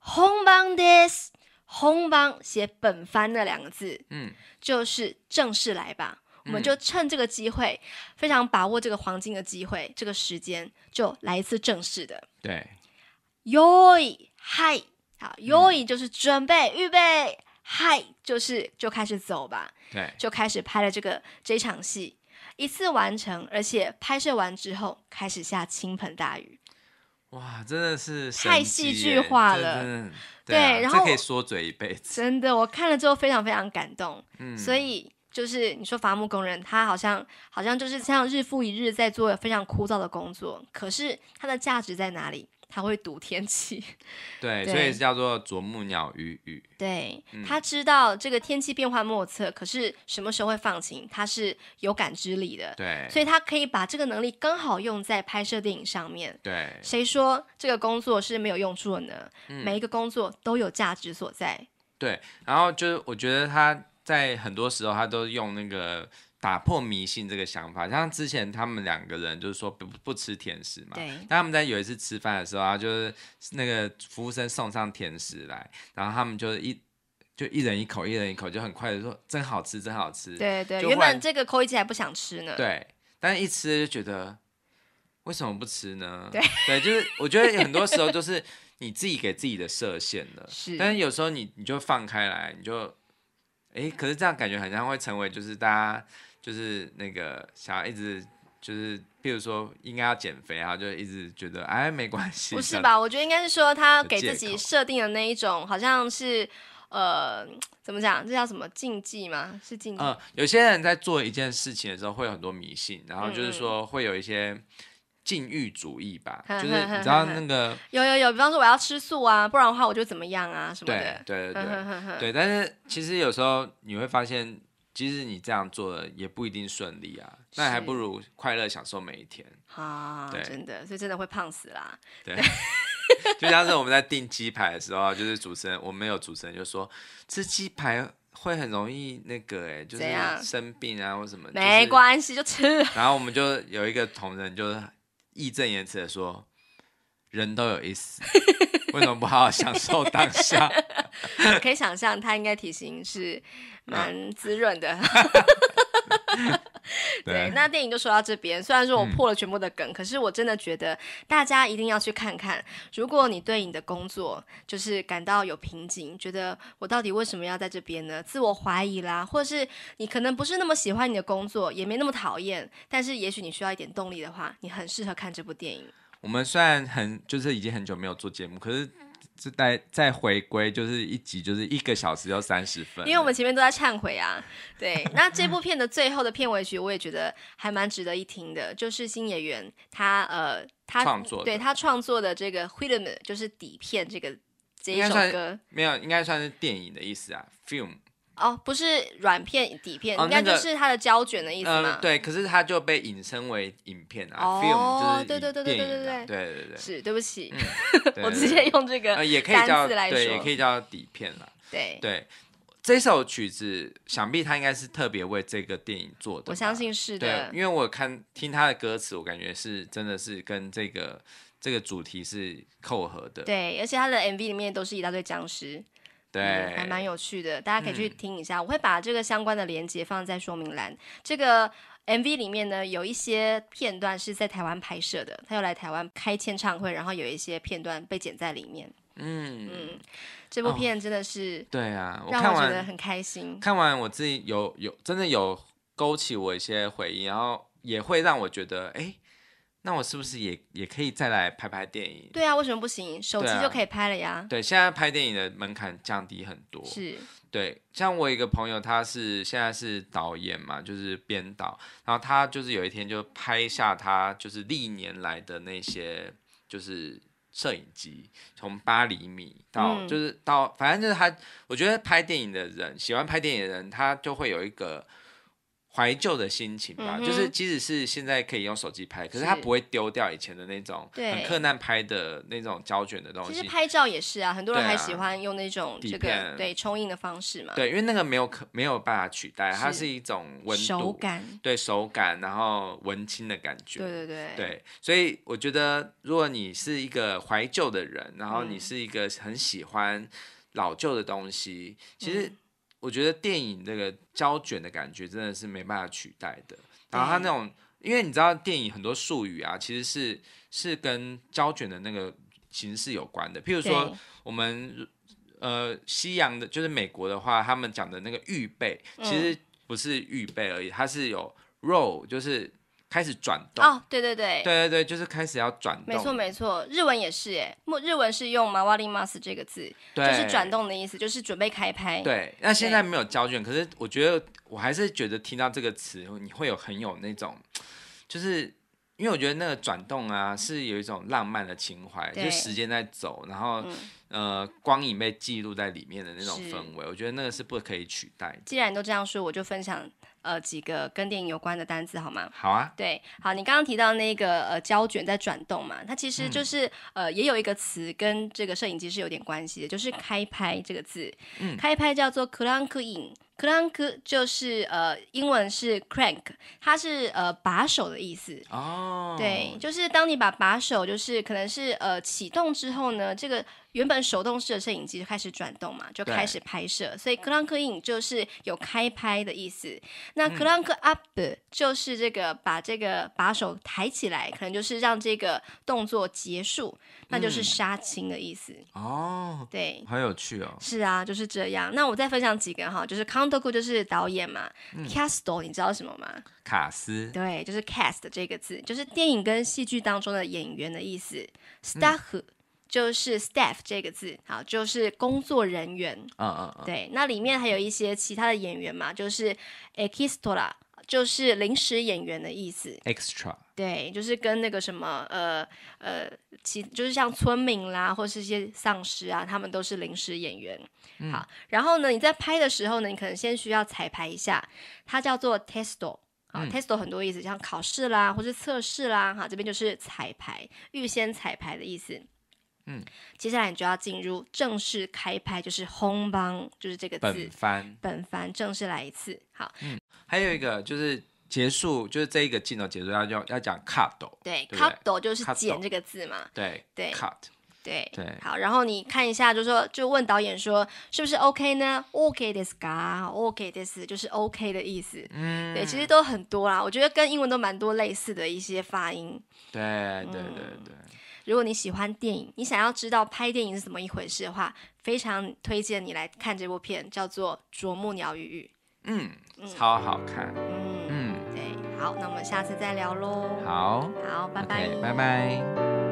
红ン this，红ン写本番的两个字，嗯，就是正式来吧。我们就趁这个机会，非常把握这个黄金的机会，这个时间就来一次正式的。对 y o y 嗨，好 y o y 就是准备、预备，嗨，就是就开始走吧。对，就开始拍了这个这场戏，一次完成，而且拍摄完之后开始下倾盆大雨。哇，真的是太戏剧化了。对，然后可以说嘴一辈子。真的，我看了之后非常非常感动。嗯，所以。就是你说伐木工人，他好像好像就是像日复一日在做非常枯燥的工作，可是他的价值在哪里？他会读天气，对，所以叫做啄木鸟鱼雨。对他知道这个天气变化莫测，可是什么时候会放晴，他是有感知力的。对，所以他可以把这个能力刚好用在拍摄电影上面。对，谁说这个工作是没有用处的呢？每一个工作都有价值所在。对，然后就是我觉得他。在很多时候，他都用那个打破迷信这个想法，像之前他们两个人就是说不不吃甜食嘛。对。他们在有一次吃饭的时候啊，就是那个服务生送上甜食来，然后他们就是一就一人一口，一人一口，就很快的说真好吃，真好吃。对对。原本这个扣一吃还不想吃呢。对。但是一吃就觉得，为什么不吃呢？对对，就是我觉得很多时候都是你自己给自己的设限了。是。但是有时候你你就放开来，你就。哎，可是这样感觉好像会成为，就是大家就是那个想要一直就是，譬如说应该要减肥啊，就一直觉得哎没关系。不是吧？我觉得应该是说他给自己设定的那一种，好像是呃怎么讲？这叫什么禁忌吗？是禁忌。有些人在做一件事情的时候会有很多迷信，然后就是说会有一些。禁欲主义吧，就是 你知道那个 有有有，比方说我要吃素啊，不然的话我就怎么样啊什么的。对对对对，但是其实有时候你会发现，即使你这样做的也不一定顺利啊，那还不如快乐享受每一天啊。对，真的，所以真的会胖死啦。对，就像是我们在订鸡排的时候，就是主持人，我们有主持人就说吃鸡排会很容易那个哎，就是生病啊或什么，没关系就吃。然后我们就有一个同仁就是。义正言辞的说：“人都有一死，为什么不好好享受当下？” 可以想象，他应该体型是蛮滋润的。对，那电影就说到这边。虽然说我破了全部的梗，可是我真的觉得大家一定要去看看。如果你对你的工作就是感到有瓶颈，觉得我到底为什么要在这边呢？自我怀疑啦，或者是你可能不是那么喜欢你的工作，也没那么讨厌，但是也许你需要一点动力的话，你很适合看这部电影。我们虽然很就是已经很久没有做节目，可是。在在回归，就是一集就是一个小时就三十分因为我们前面都在忏悔啊。对，那这部片的最后的片尾曲，我也觉得还蛮值得一听的，就是新演员他呃他创作对他创作的这个《f i l m 就是底片这个这一首歌，没有应该算是电影的意思啊，Film。哦，不是软片底片，应该就是它的胶卷的意思嘛？对，可是它就被引申为影片啊，film 就是对对对对对对对对对对，是，对不起，我直接用这个单以来对，也可以叫底片了。对对，这首曲子想必它应该是特别为这个电影做的，我相信是的，因为我看听它的歌词，我感觉是真的是跟这个这个主题是扣合的。对，而且它的 MV 里面都是一大堆僵尸。还蛮有趣的，大家可以去听一下。我会把这个相关的链接放在说明栏。这个 MV 里面呢，有一些片段是在台湾拍摄的，他又来台湾开签唱会，然后有一些片段被剪在里面。嗯嗯，这部片真的是，对啊，我看完很开心。看完我自己有有真的有勾起我一些回忆，然后也会让我觉得，哎。那我是不是也也可以再来拍拍电影？对啊，为什么不行？手机就可以拍了呀。对，现在拍电影的门槛降低很多。是，对，像我一个朋友，他是现在是导演嘛，就是编导，然后他就是有一天就拍下他就是历年来的那些就是摄影机，从八厘米到就是到，反正就是他，我觉得拍电影的人喜欢拍电影的人，他就会有一个。怀旧的心情吧，就是即使是现在可以用手机拍，可是他不会丢掉以前的那种很刻难拍的那种胶卷的东西。其实拍照也是啊，很多人还喜欢用那种这个对冲印的方式嘛。对，因为那个没有可没有办法取代，它是一种温度感，对手感，然后文青的感觉。对对对对，所以我觉得，如果你是一个怀旧的人，然后你是一个很喜欢老旧的东西，其实。我觉得电影那个胶卷的感觉真的是没办法取代的。然后它那种，因为你知道电影很多术语啊，其实是是跟胶卷的那个形式有关的。譬如说，我们呃，西洋的，就是美国的话，他们讲的那个预备，其实不是预备而已，它是有 roll，就是。开始转动哦，对对对，对对对，就是开始要转，没错没错，日文也是末日文是用マワ mas 这个字，就是转动的意思，就是准备开拍。对，那现在没有胶卷，可是我觉得我还是觉得听到这个词，你会有很有那种，就是因为我觉得那个转动啊，是有一种浪漫的情怀，就时间在走，然后呃光影被记录在里面的那种氛围，我觉得那个是不可以取代。既然都这样说，我就分享。呃，几个跟电影有关的单词好吗？好啊。对，好，你刚刚提到那个呃，胶卷在转动嘛，它其实就是呃，也有一个词跟这个摄影机是有点关系的，就是“开拍”这个字。嗯，“开拍”叫做 “crank in”，“crank” 就是呃，英文是 “crank”，它是呃，把手的意思。哦，对，就是当你把把手，就是可能是呃，启动之后呢，这个。原本手动式的摄影机就开始转动嘛，就开始拍摄，所以 crank in 就是有开拍的意思。那 crank up 就是这个把这个把手抬起来，可能就是让这个动作结束，那就是杀青的意思。哦，对，很有趣哦。是啊，就是这样。那我再分享几个哈，就是 counter c 就是导演嘛，c a s t l e 你知道什么吗？卡斯。对，就是 cast 这个字，就是电影跟戏剧当中的演员的意思。star。就是 staff 这个字，好，就是工作人员。嗯嗯嗯。对，那里面还有一些其他的演员嘛，就是 extra 就是临时演员的意思。extra。对，就是跟那个什么，呃呃，其就是像村民啦，或是一些丧尸啊，他们都是临时演员。好，然后呢，你在拍的时候呢，你可能先需要彩排一下，它叫做 testo。啊，testo 很多意思，像考试啦，或是测试啦，哈，这边就是彩排，预先彩排的意思。嗯，接下来你就要进入正式开拍，就是 h o b n 就是这个字。本番本番正式来一次，好。嗯，还有一个就是结束，就是这一个镜头结束要要要讲 Cut。对，Cut 就是剪这个字嘛。对对，Cut。对对，好。然后你看一下，就说就问导演说是不是 OK 呢？OK this guy，OK this 就是 OK 的意思。嗯，对，其实都很多啦，我觉得跟英文都蛮多类似的一些发音。对对对对。如果你喜欢电影，你想要知道拍电影是怎么一回事的话，非常推荐你来看这部片，叫做《啄木鸟与雨》。嗯，超好看。嗯嗯，对。好，那我们下次再聊喽。好。好，拜拜。拜拜。